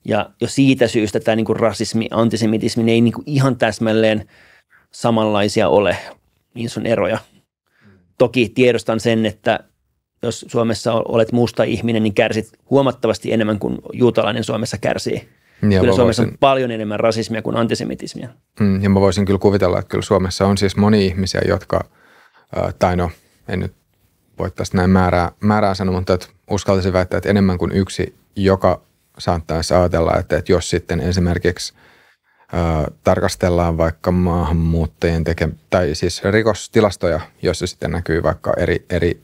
Ja jo siitä syystä tämä niinku rasismi, antisemitismi, ne ei niinku ihan täsmälleen samanlaisia ole, niin sun eroja – Toki tiedostan sen, että jos Suomessa olet musta ihminen, niin kärsit huomattavasti enemmän kuin juutalainen Suomessa kärsii. Ja kyllä Suomessa voisin, on paljon enemmän rasismia kuin antisemitismia. Mm, ja mä voisin kyllä kuvitella, että kyllä Suomessa on siis moni ihmisiä, jotka, tai no, en nyt voi tästä näin määrää, määrää sanoa, mutta että uskaltaisin väittää, että enemmän kuin yksi, joka saattaisi ajatella, että, että jos sitten esimerkiksi – tarkastellaan vaikka maahanmuuttajien teke- tai siis rikostilastoja, joissa sitten näkyy vaikka eri, eri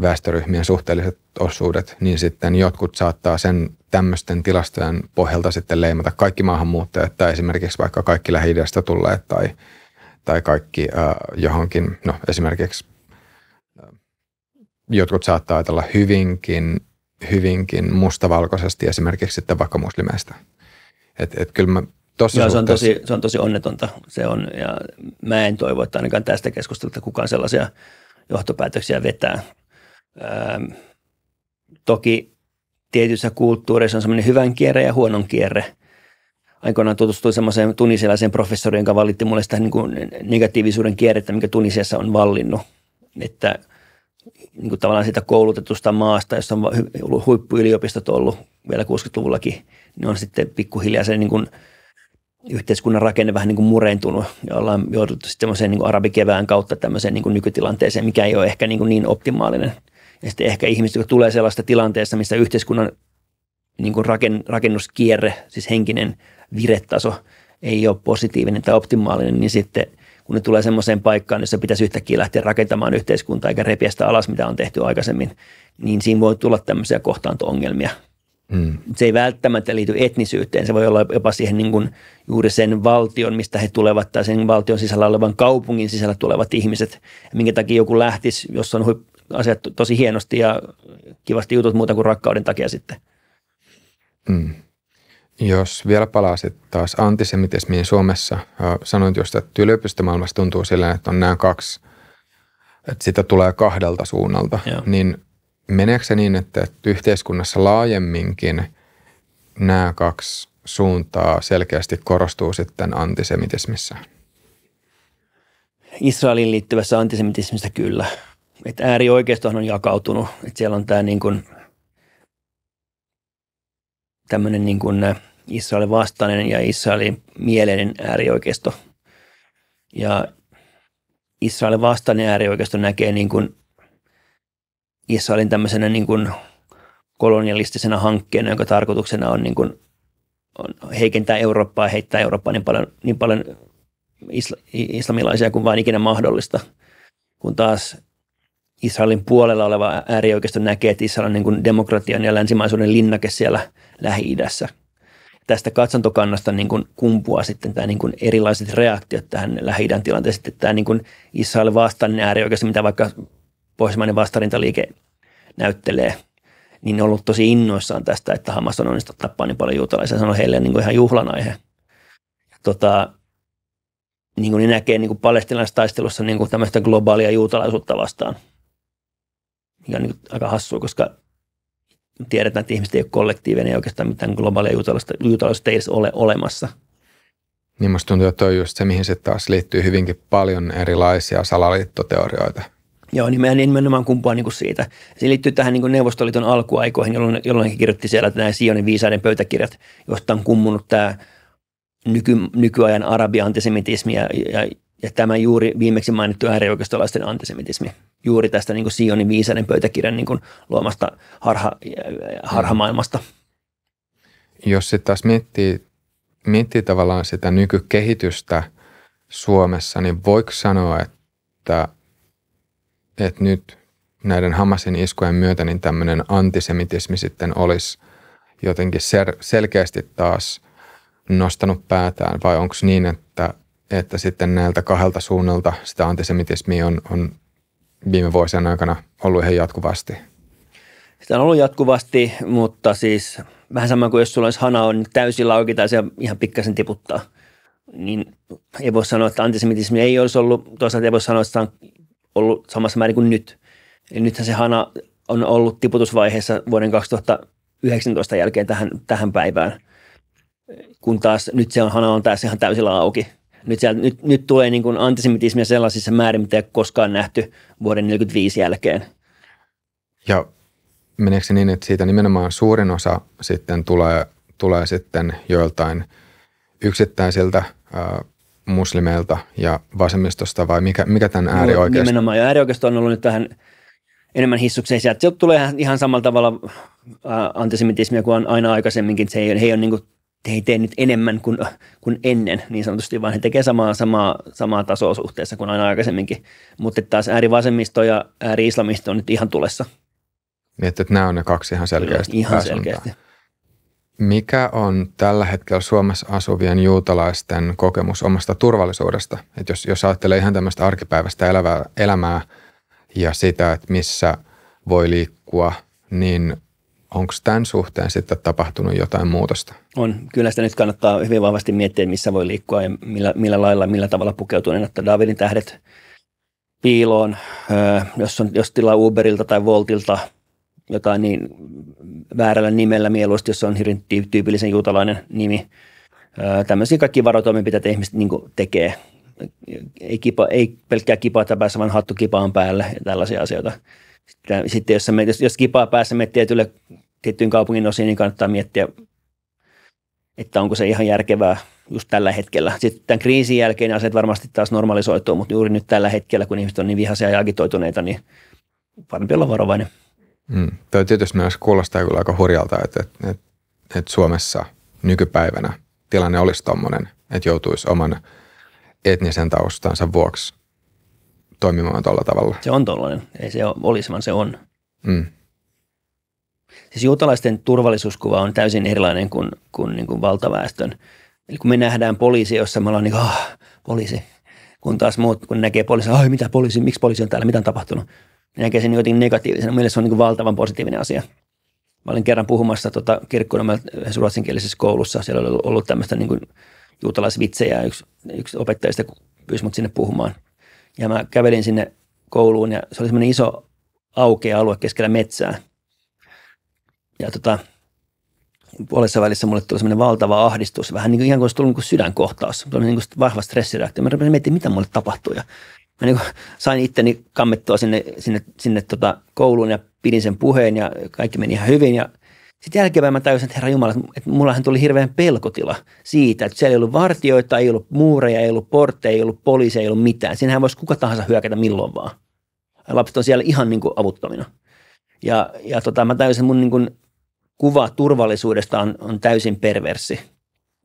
väestöryhmien suhteelliset osuudet, niin sitten jotkut saattaa sen tämmöisten tilastojen pohjalta sitten leimata kaikki maahanmuuttajat tai esimerkiksi vaikka kaikki lähi tulleet tai, tai kaikki äh, johonkin, no esimerkiksi jotkut saattaa ajatella hyvinkin, hyvinkin mustavalkoisesti esimerkiksi sitten vaikka muslimeista. Että et kyllä mä Tossa Joo, se on, tosi, se on tosi onnetonta. Se on, ja mä en toivo, että ainakaan tästä keskustelusta kukaan sellaisia johtopäätöksiä vetää. Öö, toki tietyissä kulttuureissa on semmoinen hyvän kierre ja huonon kierre. Aikoinaan tutustuin semmoiseen tunisialaiseen professoriin, joka valitti mulle sitä niin kuin negatiivisuuden kierrettä, mikä Tunisiassa on vallinnut. Että niin kuin tavallaan sitä koulutetusta maasta, jossa on ollut huippuyliopistot ollut vielä 60-luvullakin, niin on sitten pikkuhiljaa se niin kuin – yhteiskunnan rakenne vähän niin kuin murentunut ja ollaan jouduttu sitten semmoiseen niin arabikevään kautta tämmöiseen niin kuin nykytilanteeseen, mikä ei ole ehkä niin, kuin niin optimaalinen. Ja sitten ehkä ihmiset, jotka tulee sellaista tilanteesta, missä yhteiskunnan niin kuin raken, rakennuskierre, siis henkinen viretaso ei ole positiivinen tai optimaalinen, niin sitten kun ne tulee semmoiseen paikkaan, jossa pitäisi yhtäkkiä lähteä rakentamaan yhteiskuntaa eikä repiä sitä alas, mitä on tehty aikaisemmin, niin siinä voi tulla tämmöisiä kohtaanto-ongelmia Mm. Se ei välttämättä liity etnisyyteen, se voi olla jopa siihen niin kuin juuri sen valtion, mistä he tulevat, tai sen valtion sisällä olevan kaupungin sisällä tulevat ihmiset, minkä takia joku lähtisi, jos on asiat tosi hienosti ja kivasti jutut muuta kuin rakkauden takia sitten. Mm. Jos vielä palasit taas antisemitismiin Suomessa, sanoit just, että yliopistomaailmassa tuntuu sillä, että on nämä kaksi, että sitä tulee kahdelta suunnalta, Joo. niin – meneekö se niin, että yhteiskunnassa laajemminkin nämä kaksi suuntaa selkeästi korostuu sitten antisemitismissa? Israelin liittyvässä antisemitismissa kyllä. Että äärioikeistohan on jakautunut. Että siellä on tämä niin kuin, tämmöinen niin kuin Israelin vastainen ja Israelin mieleinen äärioikeisto. Ja Israelin vastainen äärioikeisto näkee niin kuin Israelin tämmöisenä niin kuin kolonialistisena hankkeena, jonka tarkoituksena on, niin kuin, on heikentää Eurooppaa ja heittää Eurooppaa niin paljon, niin paljon isla, islamilaisia kuin vain ikinä mahdollista. Kun taas Israelin puolella oleva äärioikeisto näkee, että Israel on niin kuin demokratian ja länsimaisuuden linnake siellä Lähi-idässä. Tästä katsantokannasta niin kuin kumpuaa sitten tämä niin kuin erilaiset reaktiot tähän lähi tilanteeseen. Tämä niin kuin Israel vastainen niin äärioikeisto, mitä vaikka pohjoismainen vastarintaliike näyttelee, niin ne on ollut tosi innoissaan tästä, että Hamas on onnistunut tappaa niin paljon juutalaisia. Se on heille niin kuin ihan juhlan aihe. Tota, niin kuin ne näkee niin kuin palestinaistaistelussa niin kuin tämmöistä globaalia juutalaisuutta vastaan, mikä on niin kuin aika hassua, koska tiedetään, että ihmiset ei ole kollektiivinen, ja oikeastaan mitään globaalia juutalaista, juutalaista ei edes ole olemassa. Niin musta tuntuu, että on just se, mihin sitten taas liittyy hyvinkin paljon erilaisia salaliittoteorioita, Joo, niin mehän nimenomaan kumpua niin siitä. Se liittyy tähän niin Neuvostoliiton alkuaikoihin, jolloin, jolloin he kirjoitti siellä että nämä Sionin viisaiden pöytäkirjat, josta on kummunut tämä nyky, nykyajan arabi-antisemitismi ja, ja, ja tämä juuri viimeksi mainittu äärioikeistolaisten antisemitismi. Juuri tästä niin Sionin viisaiden pöytäkirjan niin luomasta harha, harhamaailmasta. Mm. Jos sitten taas miettii, miettii tavallaan sitä nykykehitystä Suomessa, niin voiko sanoa, että – että nyt näiden Hamasin iskujen myötä niin tämmöinen antisemitismi sitten olisi jotenkin ser- selkeästi taas nostanut päätään vai onko niin, että, että sitten näiltä kahdelta suunnalta sitä antisemitismiä on, on viime vuosien aikana ollut ihan jatkuvasti? Sitä on ollut jatkuvasti, mutta siis vähän sama kuin jos sulla olisi hana on täysin auki tai se ihan pikkasen tiputtaa. Niin ei voi sanoa, että antisemitismi ei olisi ollut. Toisaalta ei voi sanoa, että se on ollut samassa määrin kuin nyt. Eli nythän se hana on ollut tiputusvaiheessa vuoden 2019 jälkeen tähän, tähän päivään, kun taas nyt se on, hana on tässä ihan täysillä auki. Nyt, siellä, nyt, nyt tulee niin kuin antisemitismiä sellaisissa määrin, mitä ei koskaan nähty vuoden 1945 jälkeen. Ja meneekö se niin, että siitä nimenomaan suurin osa sitten tulee, tulee sitten joiltain yksittäisiltä äh, muslimeilta ja vasemmistosta vai mikä, mikä tämän äärioikeisto? Nimenomaan, ja äärioikeisto on ollut nyt tähän enemmän hissukseen sieltä. Se tulee ihan samalla tavalla antisemitismia kuin aina aikaisemminkin. Se ei, he, ei ole niin kuin, he ei tee nyt enemmän kuin, kuin ennen niin sanotusti, vaan he tekevät samaa, samaa, samaa tasoa suhteessa kuin aina aikaisemminkin. Mutta taas äärivasemmisto ja ääri-islamisto on nyt ihan tulessa. Niin, että, että nämä on ne kaksi ihan selkeästi. Ihan selkeästi. Mikä on tällä hetkellä Suomessa asuvien juutalaisten kokemus omasta turvallisuudesta? Et jos, jos ajattelee ihan tämmöistä arkipäiväistä elävää, elämää ja sitä, että missä voi liikkua, niin onko tämän suhteen sitten tapahtunut jotain muutosta? On. Kyllä sitä nyt kannattaa hyvin vahvasti miettiä, missä voi liikkua ja millä, millä lailla, millä tavalla pukeutuneen että Davidin tähdet piiloon. Öö, jos, on, jos tilaa Uberilta tai Voltilta jotain, niin väärällä nimellä mieluusti, jos on hirveän tyypillisen juutalainen nimi. Tämmöisiä kaikki varotoimenpiteitä ihmiset niin tekee. Ei, kipa, ei pelkkää kipaa päässä, vaan hattu kipaan päälle ja tällaisia asioita. Sitten, sitten jos, me, jos, jos kipaa päässä me tietylle, tiettyyn kaupungin osiin, niin kannattaa miettiä, että onko se ihan järkevää just tällä hetkellä. Sitten tämän kriisin jälkeen asiat varmasti taas normalisoituu, mutta juuri nyt tällä hetkellä, kun ihmiset on niin vihaisia ja agitoituneita, niin parempi olla varovainen. Mm. Tämä tietysti myös kuulostaa kyllä aika hurjalta, että, että, että, että Suomessa nykypäivänä tilanne olisi tuommoinen, että joutuisi oman etnisen taustansa vuoksi toimimaan tuolla tavalla. Se on tuollainen. Ei se olisi, vaan se on. Mm. Siis juutalaisten turvallisuuskuva on täysin erilainen kuin, kuin, niin kuin valtaväestön. Eli kun me nähdään poliisi, jossa me ollaan niin kuin, oh, poliisi, kun taas muut, kun näkee poliisin, ai mitä poliisi, miksi poliisi on täällä, mitä on tapahtunut näkee sen jotenkin negatiivisena. Mielestäni se on niin valtavan positiivinen asia. Mä olin kerran puhumassa tota, yhdessä ruotsinkielisessä koulussa. Siellä oli ollut tämmöistä niin kuin juutalaisvitsejä. Yksi, yksi opettajista pyysi mut sinne puhumaan. Ja mä kävelin sinne kouluun ja se oli semmoinen iso aukea alue keskellä metsää. Ja tota, puolessa välissä mulle tuli semmoinen valtava ahdistus, vähän niin kuin ihan kuin olisi tullut niin kuin sydänkohtaus. Se oli niin kuin vahva stressireaktio. Mä rupesin miettimään, mitä mulle tapahtuu. Ja mä niin sain itteni kammettua sinne, sinne, sinne tota kouluun ja pidin sen puheen ja kaikki meni ihan hyvin ja sitten jälkeenpäin mä tajusin, että herra Jumala, että mullahan tuli hirveän pelkotila siitä, että siellä ei ollut vartioita, ei ollut muureja, ei ollut portteja, ei ollut poliisia, ei ollut mitään. Siinähän voisi kuka tahansa hyökätä milloin vaan. Ja lapset on siellä ihan niin kuin avuttomina. Ja, ja tota, mä täysin mun niin kuin kuva turvallisuudesta on, on täysin perversi.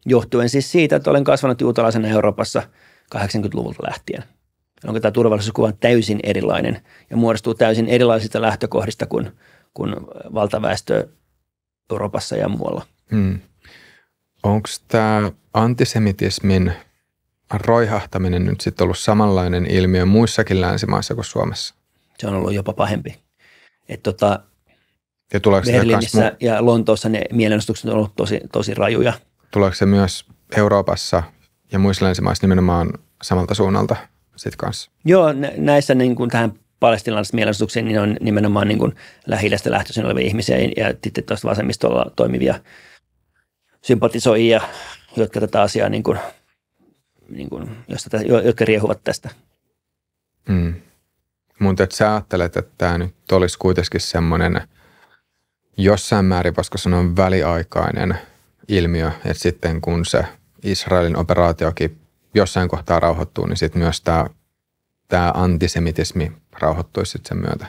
Johtuen siis siitä, että olen kasvanut juutalaisena Euroopassa 80-luvulta lähtien onko tämä turvallisuuskuva täysin erilainen ja muodostuu täysin erilaisista lähtökohdista kuin, kuin valtaväestö Euroopassa ja muualla. Hmm. Onko tämä antisemitismin roihahtaminen nyt sitten ollut samanlainen ilmiö muissakin länsimaissa kuin Suomessa? Se on ollut jopa pahempi. Et tota, ja Berliinissä mu- ja Lontoossa ne mielenostukset on ollut tosi, tosi rajuja. Tuleeko se myös Euroopassa ja muissa länsimaissa nimenomaan samalta suunnalta? sitten kanssa. Joo, näissä niin kuin tähän palestinalaisessa mielenosoituksiin, niin on nimenomaan niin kuin lähi-idästä lähtöisin olevia ihmisiä ja sitten tuosta vasemmistolla toimivia sympatisoijia, jotka tätä asiaa niin kuin, niin kuin, josta, jotka riehuvat tästä. Mm. Mutta että sä ajattelet, että tämä nyt olisi kuitenkin semmoinen jossain määrin, koska sanoa väliaikainen ilmiö, että sitten kun se Israelin operaatiokin jossain kohtaa rauhoittuu, niin sitten myös tämä, tää antisemitismi rauhoittuisi sit sen myötä.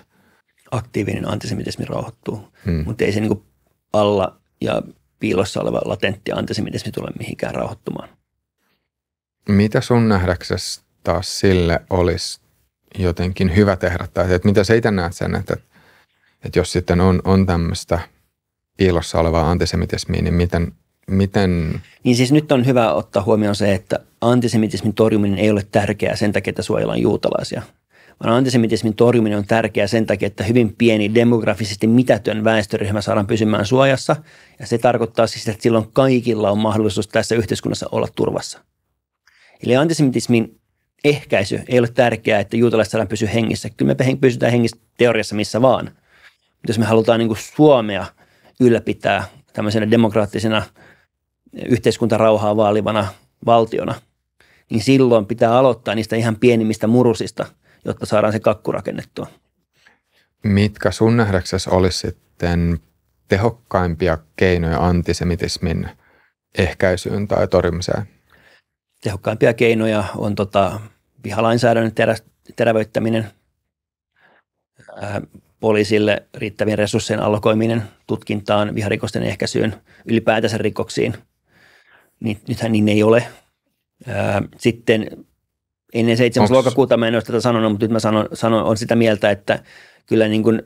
Aktiivinen antisemitismi rauhoittuu, hmm. mutta ei se niinku alla ja piilossa oleva latentti antisemitismi tule mihinkään rauhoittumaan. Mitä sun nähdäksesi taas sille olisi jotenkin hyvä tehdä? Tai että mitä sä itse näet sen, että, että jos sitten on, on tämmöistä piilossa olevaa antisemitismiä, niin miten, miten... Niin siis nyt on hyvä ottaa huomioon se, että antisemitismin torjuminen ei ole tärkeää sen takia, että suojellaan juutalaisia, vaan antisemitismin torjuminen on tärkeää sen takia, että hyvin pieni demografisesti mitätön väestöryhmä saadaan pysymään suojassa. Ja se tarkoittaa siis, että silloin kaikilla on mahdollisuus tässä yhteiskunnassa olla turvassa. Eli antisemitismin ehkäisy ei ole tärkeää, että juutalaiset saadaan pysyä hengissä. Kyllä me pysytään hengissä teoriassa missä vaan. Mutta jos me halutaan niin kuin Suomea ylläpitää tämmöisenä demokraattisena yhteiskuntarauhaa vaalivana valtiona – niin silloin pitää aloittaa niistä ihan pienimmistä murusista, jotta saadaan se kakku rakennettua. Mitkä sun nähdäksesi olisi sitten tehokkaimpia keinoja antisemitismin ehkäisyyn tai torjumiseen? Tehokkaimpia keinoja on tota, vihalainsäädännön terä, terävöittäminen, äh, poliisille riittävien resurssien allokoiminen tutkintaan, viharikosten ehkäisyyn, ylipäätänsä rikoksiin. Niin, nythän niin ei ole – sitten ennen 7. Onks... lokakuuta mä en ole tätä sanonut, mutta nyt mä sanon, sanon on sitä mieltä, että kyllä niin kuin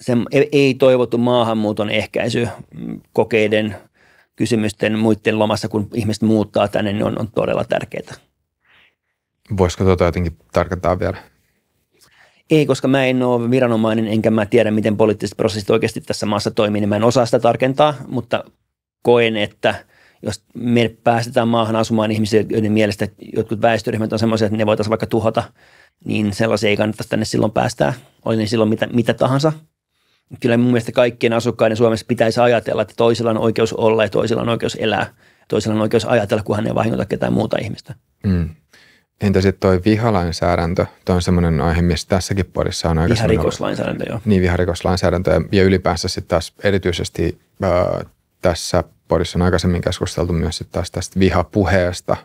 se e-, ei toivottu maahanmuuton ehkäisy mm, kokeiden kysymysten muiden lomassa, kun ihmiset muuttaa tänne, niin on, on todella tärkeää. Voisiko tuota jotenkin tarkentaa vielä? Ei, koska mä en ole viranomainen, enkä mä tiedä, miten poliittiset prosessit oikeasti tässä maassa toimii, niin mä en osaa sitä tarkentaa, mutta koen, että – jos me päästetään maahan asumaan ihmisiä, joiden mielestä jotkut väestöryhmät on sellaisia, että ne voitaisiin vaikka tuhota, niin sellaisia ei kannattaisi tänne silloin päästää, oli ne silloin mitä, mitä tahansa. Kyllä mun mielestä kaikkien asukkaiden Suomessa pitäisi ajatella, että toisella on oikeus olla ja toisella on oikeus elää. toisella on oikeus ajatella, kunhan ne vahingota ketään muuta ihmistä. Mm. Entä sitten toi vihalainsäädäntö? Tuo on semmoinen aihe, missä tässäkin puolissa on aika Viharikoslainsäädäntö, joo. Niin, viharikoslainsäädäntö ja ylipäänsä sitten taas erityisesti äh, tässä podissa on aikaisemmin keskusteltu myös sitten taas tästä vihapuheesta,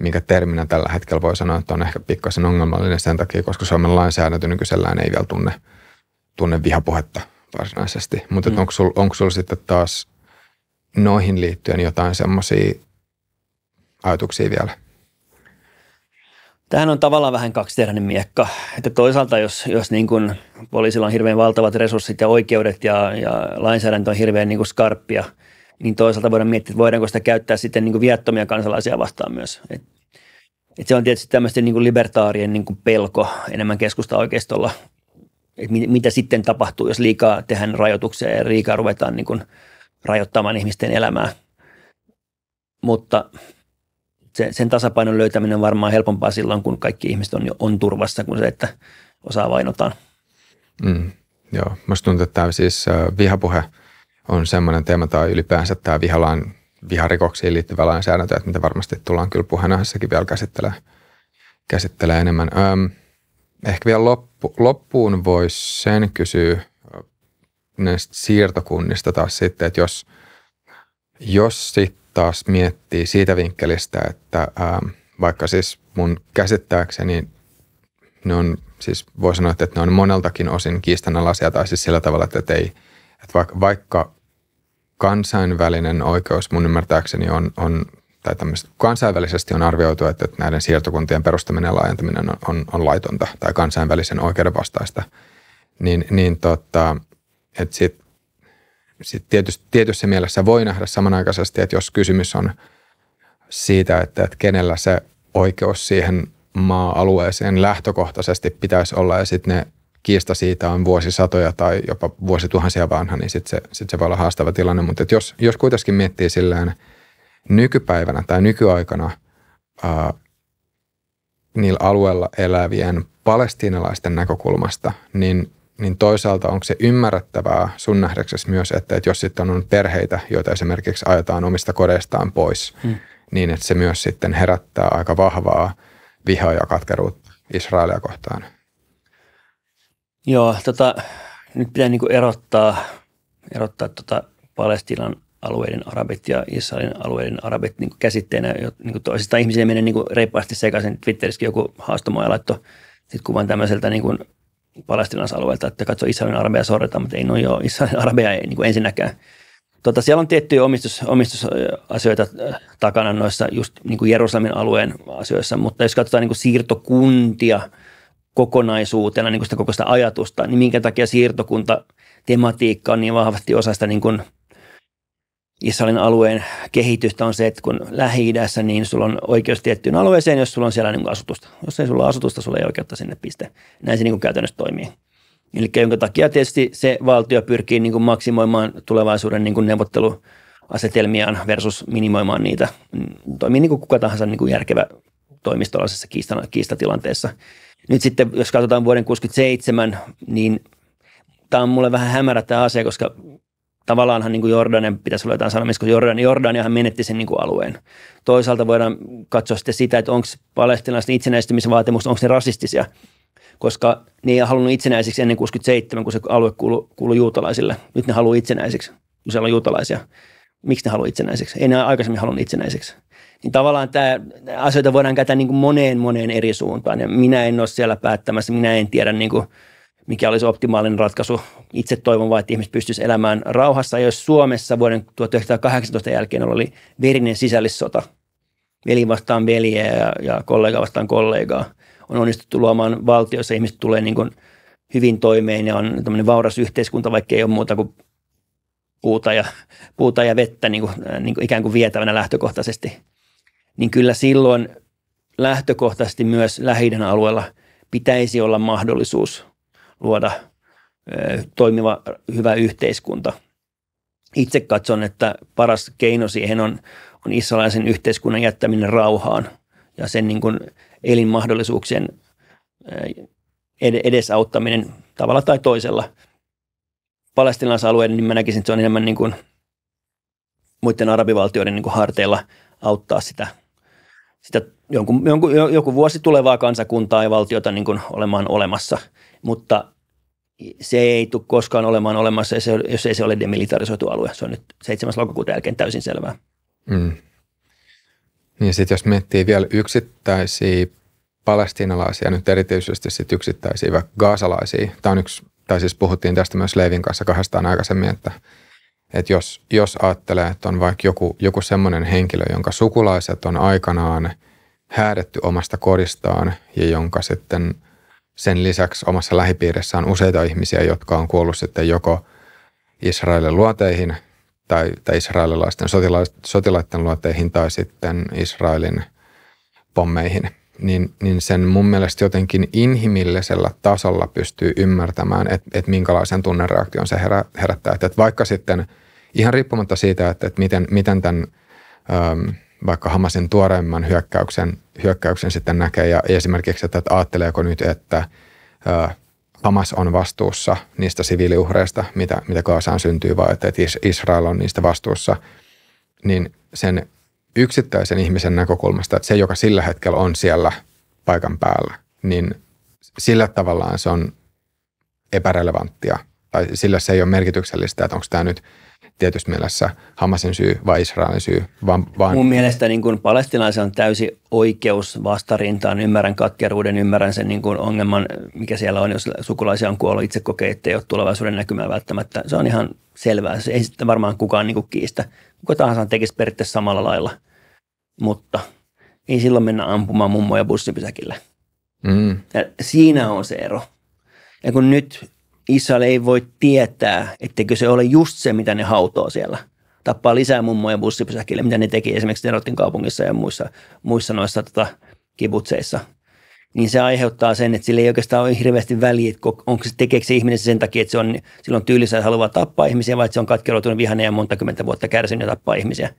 minkä terminä tällä hetkellä voi sanoa, että on ehkä pikkasen ongelmallinen sen takia, koska Suomen lainsäädäntö nykyisellään ei vielä tunne, tunne vihapuhetta varsinaisesti. Mutta mm. onko sulla onko sul sitten taas noihin liittyen jotain semmoisia ajatuksia vielä? Tähän on tavallaan vähän kaksiteräinen miekka. Että toisaalta, jos, jos niin kuin poliisilla on hirveän valtavat resurssit ja oikeudet ja, ja lainsäädäntö on hirveän niin kuin skarppia – niin toisaalta voidaan miettiä, että voidaanko sitä käyttää sitten niin kuin viattomia kansalaisia vastaan myös. Et, et se on tietysti tämmöisten niin kuin libertaarien niin kuin pelko enemmän keskusta oikeistolla, että mit, mitä sitten tapahtuu, jos liikaa tehdään rajoituksia ja liikaa ruvetaan niin kuin rajoittamaan ihmisten elämää. Mutta se, sen tasapainon löytäminen on varmaan helpompaa silloin, kun kaikki ihmiset on, on turvassa, kuin se, että osaa vainotaan. Mm, joo, musta tuntuu, että tämä siis vihapuhe – on semmoinen teema tai ylipäänsä tämä vihalaan, viharikoksiin liittyvä lainsäädäntö, että mitä varmasti tullaan kyllä puheenjohtajassakin vielä käsittelemään, käsittelee enemmän. Öm, ehkä vielä loppu, loppuun voisi sen kysyä näistä siirtokunnista taas sitten, että jos, jos sitten taas miettii siitä vinkkelistä, että öm, ähm, vaikka siis mun käsittääkseni ne on, siis voi sanoa, että ne on moneltakin osin kiistanalaisia tai siis sillä tavalla, että, ei, että vaikka, vaikka kansainvälinen oikeus mun ymmärtääkseni on, on tai tämmöistä kansainvälisesti on arvioitu, että, että näiden siirtokuntien perustaminen ja laajentaminen on, on, on laitonta tai kansainvälisen oikeuden vastaista, niin, niin tota, että sit, sit tietysti, tietyssä mielessä voi nähdä samanaikaisesti, että jos kysymys on siitä, että, että kenellä se oikeus siihen maa-alueeseen lähtökohtaisesti pitäisi olla ja sitten ne kiista siitä on vuosisatoja tai jopa vuosituhansia vanha, niin sitten se, sit se voi olla haastava tilanne. Mutta jos, jos kuitenkin miettii sillään nykypäivänä tai nykyaikana ää, niillä alueella elävien palestiinalaisten näkökulmasta, niin, niin toisaalta onko se ymmärrettävää sun nähdäksesi myös, että, että jos sitten on perheitä, joita esimerkiksi ajetaan omista kodeistaan pois, hmm. niin että se myös sitten herättää aika vahvaa vihaa ja katkeruutta Israelia kohtaan – Joo, tota, nyt pitää niin erottaa, erottaa tota Palestinan alueiden arabit ja Israelin alueiden arabit niin käsitteenä niin toisistaan. Ihmisille menee niin reippaasti sekaisin. Twitterissäkin joku ja laittoi sit kuvan tämmöiseltä niin kuin palestinaisalueelta, että katso Israelin arabeja sorretaan, mutta ei no joo, Israelin arabeja ei niin ensinnäkään. Tota, siellä on tiettyjä omistus, omistusasioita äh, takana noissa just niin Jerusalemin alueen asioissa, mutta jos katsotaan niin siirtokuntia – kokonaisuutena, niin kuin sitä koko sitä ajatusta, niin minkä takia siirtokunta tematiikka on niin vahvasti osa sitä niin kuin Israelin alueen kehitystä on se, että kun lähi niin sulla on oikeus tiettyyn alueeseen, jos sulla on siellä niin kuin asutusta. Jos ei sulla ole asutusta, sulla ei oikeutta sinne piste. Näin se niin kuin käytännössä toimii. Eli jonka takia tietysti se valtio pyrkii niin kuin maksimoimaan tulevaisuuden niin kuin neuvotteluasetelmiaan versus minimoimaan niitä. Mm, toimii niin kuin kuka tahansa niin kuin järkevä toimistolaisessa kiistatilanteessa. Nyt sitten, jos katsotaan vuoden 67, niin tämä on mulle vähän hämärä tämä asia, koska tavallaanhan niin kuin Jordanen pitäisi olla jotain sanomista, koska Jordan, Jordaniahan menetti sen niin kuin alueen. Toisaalta voidaan katsoa sitten sitä, että onko palestinaisten itsenäistymisvaatimukset, onko ne rasistisia, koska ne ei halunnut itsenäisiksi ennen 67, kun se alue kuului, kuului juutalaisille. Nyt ne haluaa itsenäisiksi, kun siellä on juutalaisia. Miksi ne haluaa itsenäiseksi? Ei ne aikaisemmin halunnut itsenäiseksi. Niin tavallaan tämä, asioita voidaan käyttää niin kuin moneen moneen eri suuntaan ja minä en ole siellä päättämässä, minä en tiedä niin kuin, mikä olisi optimaalinen ratkaisu. Itse toivon vain, että ihmiset pystyisi elämään rauhassa. Jos Suomessa vuoden 1918 jälkeen oli verinen sisällissota, veli vastaan veljeä ja, ja kollega vastaan kollegaa, on onnistuttu luomaan valtio, jossa ihmiset tulee niin kuin hyvin toimeen ja on tämmöinen vauras yhteiskunta, vaikka ei ole muuta kuin puuta ja, puuta ja vettä niin kuin, niin kuin ikään kuin vietävänä lähtökohtaisesti – niin kyllä silloin lähtökohtaisesti myös lähi alueella pitäisi olla mahdollisuus luoda toimiva hyvä yhteiskunta. Itse katson, että paras keino siihen on, on israelaisen yhteiskunnan jättäminen rauhaan ja sen niin kuin elinmahdollisuuksien edesauttaminen tavalla tai toisella. Palestinalaisalueiden, niin mä näkisin, että se on enemmän niin kuin muiden arabivaltioiden niin kuin harteilla auttaa sitä – sitä jonkun, jonkun, joku vuosi tulevaa kansakuntaa ja valtiota niin kuin olemaan olemassa, mutta se ei tule koskaan olemaan olemassa, jos ei se ole demilitarisoitu alue. Se on nyt 7. lokakuuta jälkeen täysin selvää. Mm. Niin sitten jos miettii vielä yksittäisiä palestinalaisia, nyt erityisesti sit yksittäisiä vaikka gaasalaisia, tämä on yksi, tai siis puhuttiin tästä myös Leivin kanssa kahdestaan aikaisemmin, että että jos, jos ajattelee, että on vaikka joku, joku semmoinen henkilö, jonka sukulaiset on aikanaan häädetty omasta kodistaan ja jonka sitten sen lisäksi omassa lähipiirissä on useita ihmisiä, jotka on kuollut sitten joko Israelin luoteihin tai, tai israelilaisten sotila- sotilaiden luoteihin tai sitten Israelin pommeihin, niin, niin sen mun mielestä jotenkin inhimillisellä tasolla pystyy ymmärtämään, että et minkälaisen tunnereaktion se herä, herättää. Että et vaikka sitten – ihan riippumatta siitä, että, että miten, miten tämän äm, vaikka Hamasin tuoreimman hyökkäyksen, hyökkäyksen sitten näkee ja esimerkiksi, että, että ajatteleeko nyt, että ää, äh, Hamas on vastuussa niistä siviiliuhreista, mitä, mitä Kaasaan syntyy, vai että, että Israel on niistä vastuussa, niin sen yksittäisen ihmisen näkökulmasta, että se, joka sillä hetkellä on siellä paikan päällä, niin sillä tavallaan se on epärelevanttia. Tai sillä se ei ole merkityksellistä, että onko tämä nyt – tietysti mielessä Hamasin syy vai Israelin syy. Vaan, vaan. Mun mielestä niin kuin palestinaisen on täysi oikeus vastarintaan. Ymmärrän katkeruuden, ymmärrän sen niin kuin ongelman, mikä siellä on, jos sukulaisia on kuollut, itse kokee, ettei ole tulevaisuuden näkymää välttämättä. Se on ihan selvää. Se ei sitten varmaan kukaan niin kuin kiistä. Kuka tahansa tekisi periaatteessa samalla lailla, mutta ei silloin mennä ampumaan mummoja bussipysäkillä. Mm. Ja siinä on se ero. Ja kun nyt Israel ei voi tietää, etteikö se ole just se, mitä ne hautoo siellä. Tappaa lisää mummoja bussipysäkille, mitä ne teki esimerkiksi Nerotin kaupungissa ja muissa, muissa noissa tota, kibutseissa. Niin se aiheuttaa sen, että sillä ei oikeastaan ole hirveästi väliä, että onko se tekeeksi ihminen sen takia, että se on silloin tyylissä, että haluaa tappaa ihmisiä, vai että se on katkeroitunut vihane ja monta kymmentä vuotta kärsinyt ja tappaa ihmisiä.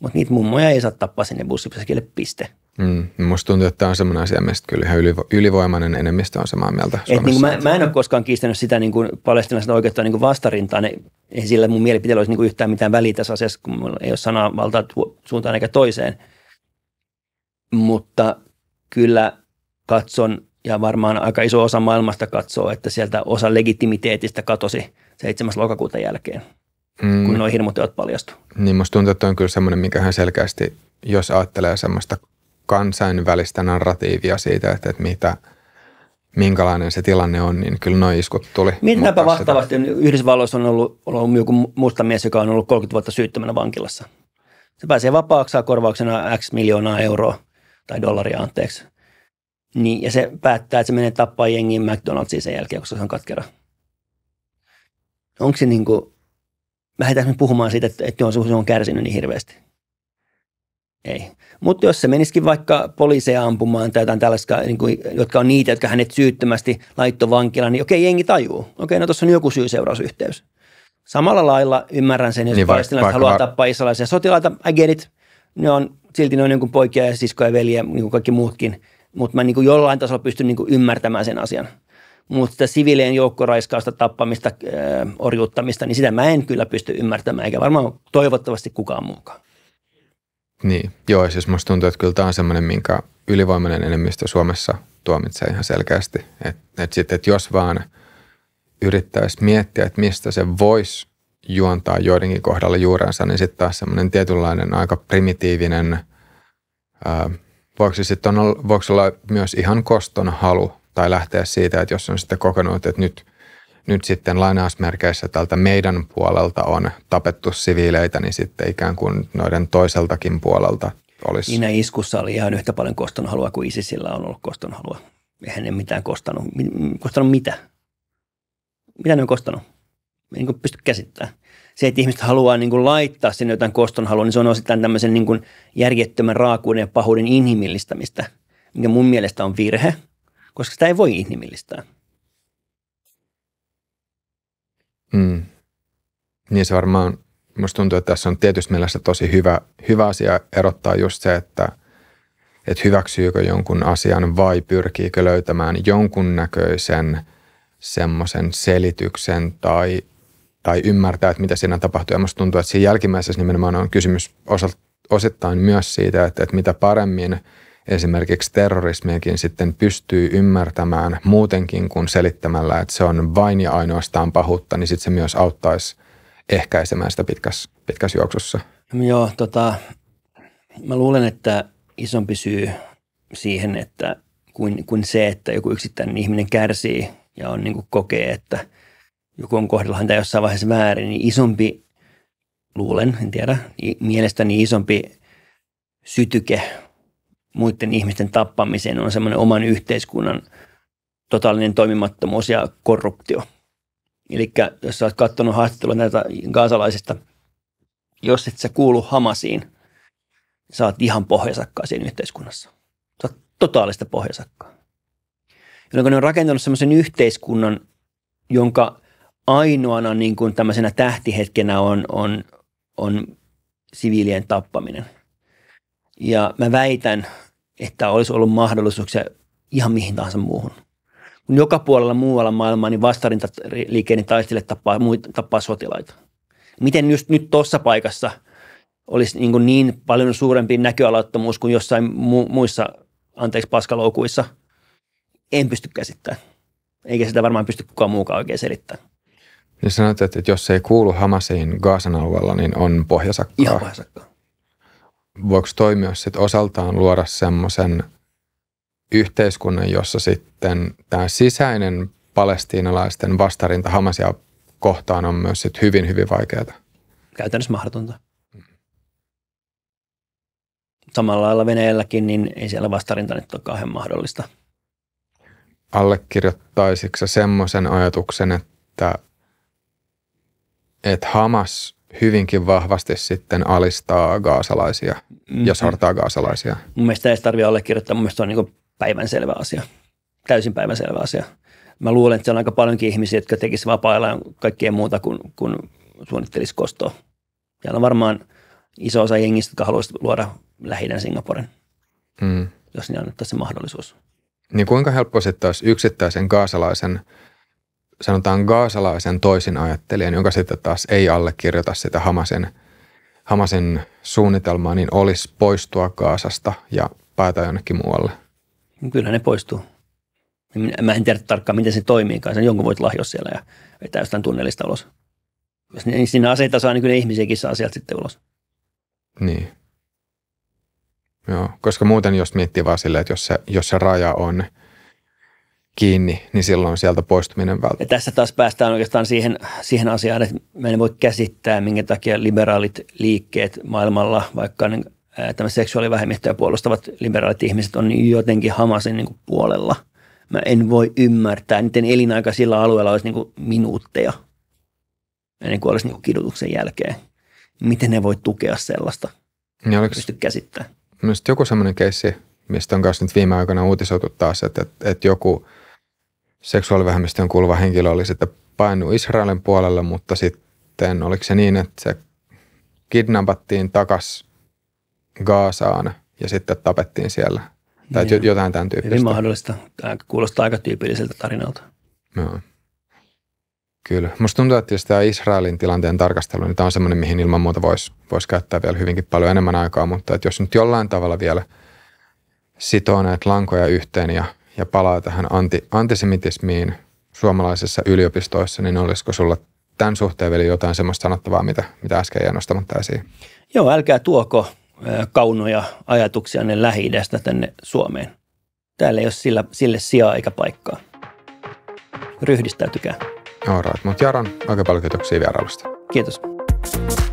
Mutta niitä mummoja ei saa tappaa sinne bussipysäkille, piste. Mm, musta tuntuu, että tämä on semmoinen asia, mistä kyllä ihan ylivoimainen enemmistö on samaa mieltä Et niin kuin mä, mä en ole koskaan kiistänyt sitä niin kuin palestinaisten oikeutta niin kuin vastarintaan. Ei sillä mun mielipiteellä olisi niin kuin yhtään mitään väliä tässä asiassa, kun mulla ei ole sanaa valtaa suuntaan eikä toiseen. Mutta kyllä katson, ja varmaan aika iso osa maailmasta katsoo, että sieltä osa legitimiteetistä katosi 7. lokakuuta jälkeen, mm. kun nuo hirmuteot paljastu. Niin musta tuntuu, että on kyllä semmoinen, mikä hän selkeästi, jos ajattelee semmoista – kansainvälistä narratiivia siitä, että, että mitä, minkälainen se tilanne on, niin kyllä nuo iskut tuli. Mitäpä vastaavasti, sitä. Niin Yhdysvalloissa on ollut, ollut joku musta mies, joka on ollut 30 vuotta syyttömänä vankilassa. Se pääsee vapaaksi, korvauksena X miljoonaa euroa tai dollaria anteeksi. Niin, ja se päättää, että se menee tappaa jengiin McDonald'siin sen jälkeen, koska se on katkera. Onko se niin kuin, puhumaan siitä, että, että on, se on kärsinyt niin hirveästi? Ei. Mutta jos se menisikin vaikka poliiseja ampumaan tai jotain tällaista, niin kuin, jotka on niitä, jotka hänet syyttömästi laitto vankilaan, niin okei, jengi tajuu. Okei, no tuossa on joku syy-seurausyhteys. Samalla lailla ymmärrän sen, jos niin palestinaiset haluaa va- tappaa israelaisia sotilaita, I get it. Ne on, silti noin on niin poikia ja siskoja ja veljiä, niin kuin kaikki muutkin. Mutta mä niin kuin jollain tasolla pystyn niin kuin ymmärtämään sen asian. Mutta sitä sivilien joukkoraiskausta, tappamista, äh, orjuuttamista, niin sitä mä en kyllä pysty ymmärtämään, eikä varmaan toivottavasti kukaan muukaan. Niin, joo, siis musta tuntuu, että kyllä tämä on semmoinen, minkä ylivoimainen enemmistö Suomessa tuomitsee ihan selkeästi. Että et sitten, että jos vaan yrittäisi miettiä, että mistä se voisi juontaa joidenkin kohdalla juurensa, niin sitten taas semmoinen tietynlainen aika primitiivinen, ää, voiko, se sit on, voiko olla myös ihan koston halu tai lähteä siitä, että jos on sitten kokenut, että nyt nyt sitten lainausmerkeissä tältä meidän puolelta on tapettu siviileitä, niin sitten ikään kuin noiden toiseltakin puolelta olisi. Siinä iskussa oli ihan yhtä paljon kostonhalua kuin ISISillä on ollut kostonhalua. Eihän ne mitään kostanut. Mm, kostanut mitä? Mitä ne on kostanut? Me niin pysty käsittämään. Se, että ihmiset haluaa niin kuin laittaa sinne jotain kostonhalua, niin se on osittain tämmöisen niin kuin järjettömän raakuuden ja pahuuden inhimillistämistä, mikä mun mielestä on virhe, koska sitä ei voi inhimillistää – Mm. Niin se varmaan, musta tuntuu, että tässä on tietysti mielessä tosi hyvä, hyvä asia erottaa just se, että, että hyväksyykö jonkun asian vai pyrkiikö löytämään näköisen semmoisen selityksen tai, tai ymmärtää, että mitä siinä tapahtuu. Ja musta tuntuu, että siinä jälkimmäisessä nimenomaan on kysymys osittain myös siitä, että, että mitä paremmin – esimerkiksi terrorismiakin sitten pystyy ymmärtämään muutenkin kuin selittämällä, että se on vain ja ainoastaan pahuutta, niin sitten se myös auttaisi ehkäisemään sitä pitkässä, pitkässä juoksussa. No joo, tota, mä luulen, että isompi syy siihen, että kuin, kuin se, että joku yksittäinen ihminen kärsii ja on niin kuin kokee, että joku on kohdella häntä jossain vaiheessa väärin, niin isompi, luulen, en tiedä, mielestäni isompi sytyke muiden ihmisten tappamiseen on semmoinen oman yhteiskunnan totaalinen toimimattomuus ja korruptio. Eli jos sä oot katsonut haastattelua näitä gaasalaisista, jos et sä kuulu Hamasiin, niin sä oot ihan pohjasakkaa siinä yhteiskunnassa. Sä oot totaalista pohjasakkaa. Jolloin ne on rakentanut semmoisen yhteiskunnan, jonka ainoana niin kuin tämmöisenä tähtihetkenä on, on, on siviilien tappaminen – ja mä väitän, että olisi ollut mahdollisuuksia ihan mihin tahansa muuhun. Kun joka puolella muualla maailmaa niin vastarintaliikkeiden taistelijat tappaa, tappaa sotilaita. Miten just nyt tuossa paikassa olisi niin, niin paljon suurempi näköalattomuus kuin jossain mu- muissa, anteeksi, paskaloukuissa? En pysty käsittämään. Eikä sitä varmaan pysty kukaan muukaan oikein selittämään. Niin sanoit, että jos ei kuulu Hamasiin Gaasan alueella, niin on pohjasakkaa. Ihan pohjasakkaa voiko toi myös sit osaltaan luoda semmoisen yhteiskunnan, jossa sitten tämä sisäinen palestiinalaisten vastarinta Hamasia kohtaan on myös sit hyvin, hyvin vaikeaa. Käytännössä mahdotonta. Samalla lailla Venäjälläkin, niin ei siellä vastarinta nyt ole kauhean mahdollista. Allekirjoittaisitko semmoisen ajatuksen, että, että Hamas – hyvinkin vahvasti sitten alistaa gaasalaisia mm-hmm. ja sortaa gaasalaisia. Mun mielestä ei tarvitse allekirjoittaa, mun mielestä se on niin päivänselvä asia, täysin päivänselvä asia. Mä luulen, että se on aika paljonkin ihmisiä, jotka tekisivät vapaa kaikkea muuta kuin, kuin suunnittelisi kostoa. Siellä on varmaan iso osa jengistä, jotka haluaisivat luoda lähinnä Singaporen, mm. jos niillä annettaisiin se mahdollisuus. Niin kuinka helppo sitten taas yksittäisen kaasalaisen – sanotaan gaasalaisen toisin ajattelijan, joka sitten taas ei allekirjoita sitä Hamasen, Hamasen suunnitelmaa, niin olisi poistua Kaasasta ja päätä jonnekin muualle. Kyllä ne poistuu. Niin mä en tiedä tarkkaan, miten se toimii. Sen jonkun voit lahjoa siellä ja vetää jostain tunnelista ulos. Jos ne, siinä aseita saa, niin kyllä ihmisiäkin saa sieltä sitten ulos. Niin. Joo, koska muuten jos miettii vaan silleen, että jos se, jos se raja on – kiinni, niin silloin sieltä poistuminen välttämättä. tässä taas päästään oikeastaan siihen, siihen asiaan, että me ei voi käsittää, minkä takia liberaalit liikkeet maailmalla, vaikka niin, tämä seksuaalivähemmistöä puolustavat liberaalit ihmiset on jotenkin Hamasin niin kuin, puolella. Mä en voi ymmärtää, niiden elinaika sillä alueella olisi niin kuin, minuutteja ennen kuin olisi niin kuin, kidutuksen jälkeen. Miten ne voi tukea sellaista? Niin oliko, pysty käsittämään. Mielestäni joku semmoinen keissi, mistä on myös nyt viime aikoina uutisoitu taas, että, että, että joku – seksuaalivähemmistöön kuuluva henkilö oli sitten painu Israelin puolelle, mutta sitten oliko se niin, että se kidnappattiin takas Gaasaan ja sitten tapettiin siellä. Tai niin. jotain tämän tyyppistä. Hyvin mahdollista. Tämä kuulostaa aika tyypilliseltä tarinalta. Joo. Kyllä. Musta tuntuu, että jos tämä Israelin tilanteen tarkastelu, niin tämä on semmoinen, mihin ilman muuta voisi vois käyttää vielä hyvinkin paljon enemmän aikaa, mutta että jos nyt jollain tavalla vielä sitoo näitä lankoja yhteen ja – ja palaa tähän anti, antisemitismiin suomalaisissa yliopistoissa, niin olisiko sulla tämän suhteen vielä jotain semmoista sanottavaa, mitä, mitä äsken jäi nostamatta esiin? Joo, älkää tuoko kaunoja ajatuksia ne lähi tänne Suomeen. Täällä ei ole sillä, sille sijaa eikä paikkaa. Ryhdistäytykää. Joo, right, mutta Jaron, oikein paljon kiitoksia vierailusta. Kiitos.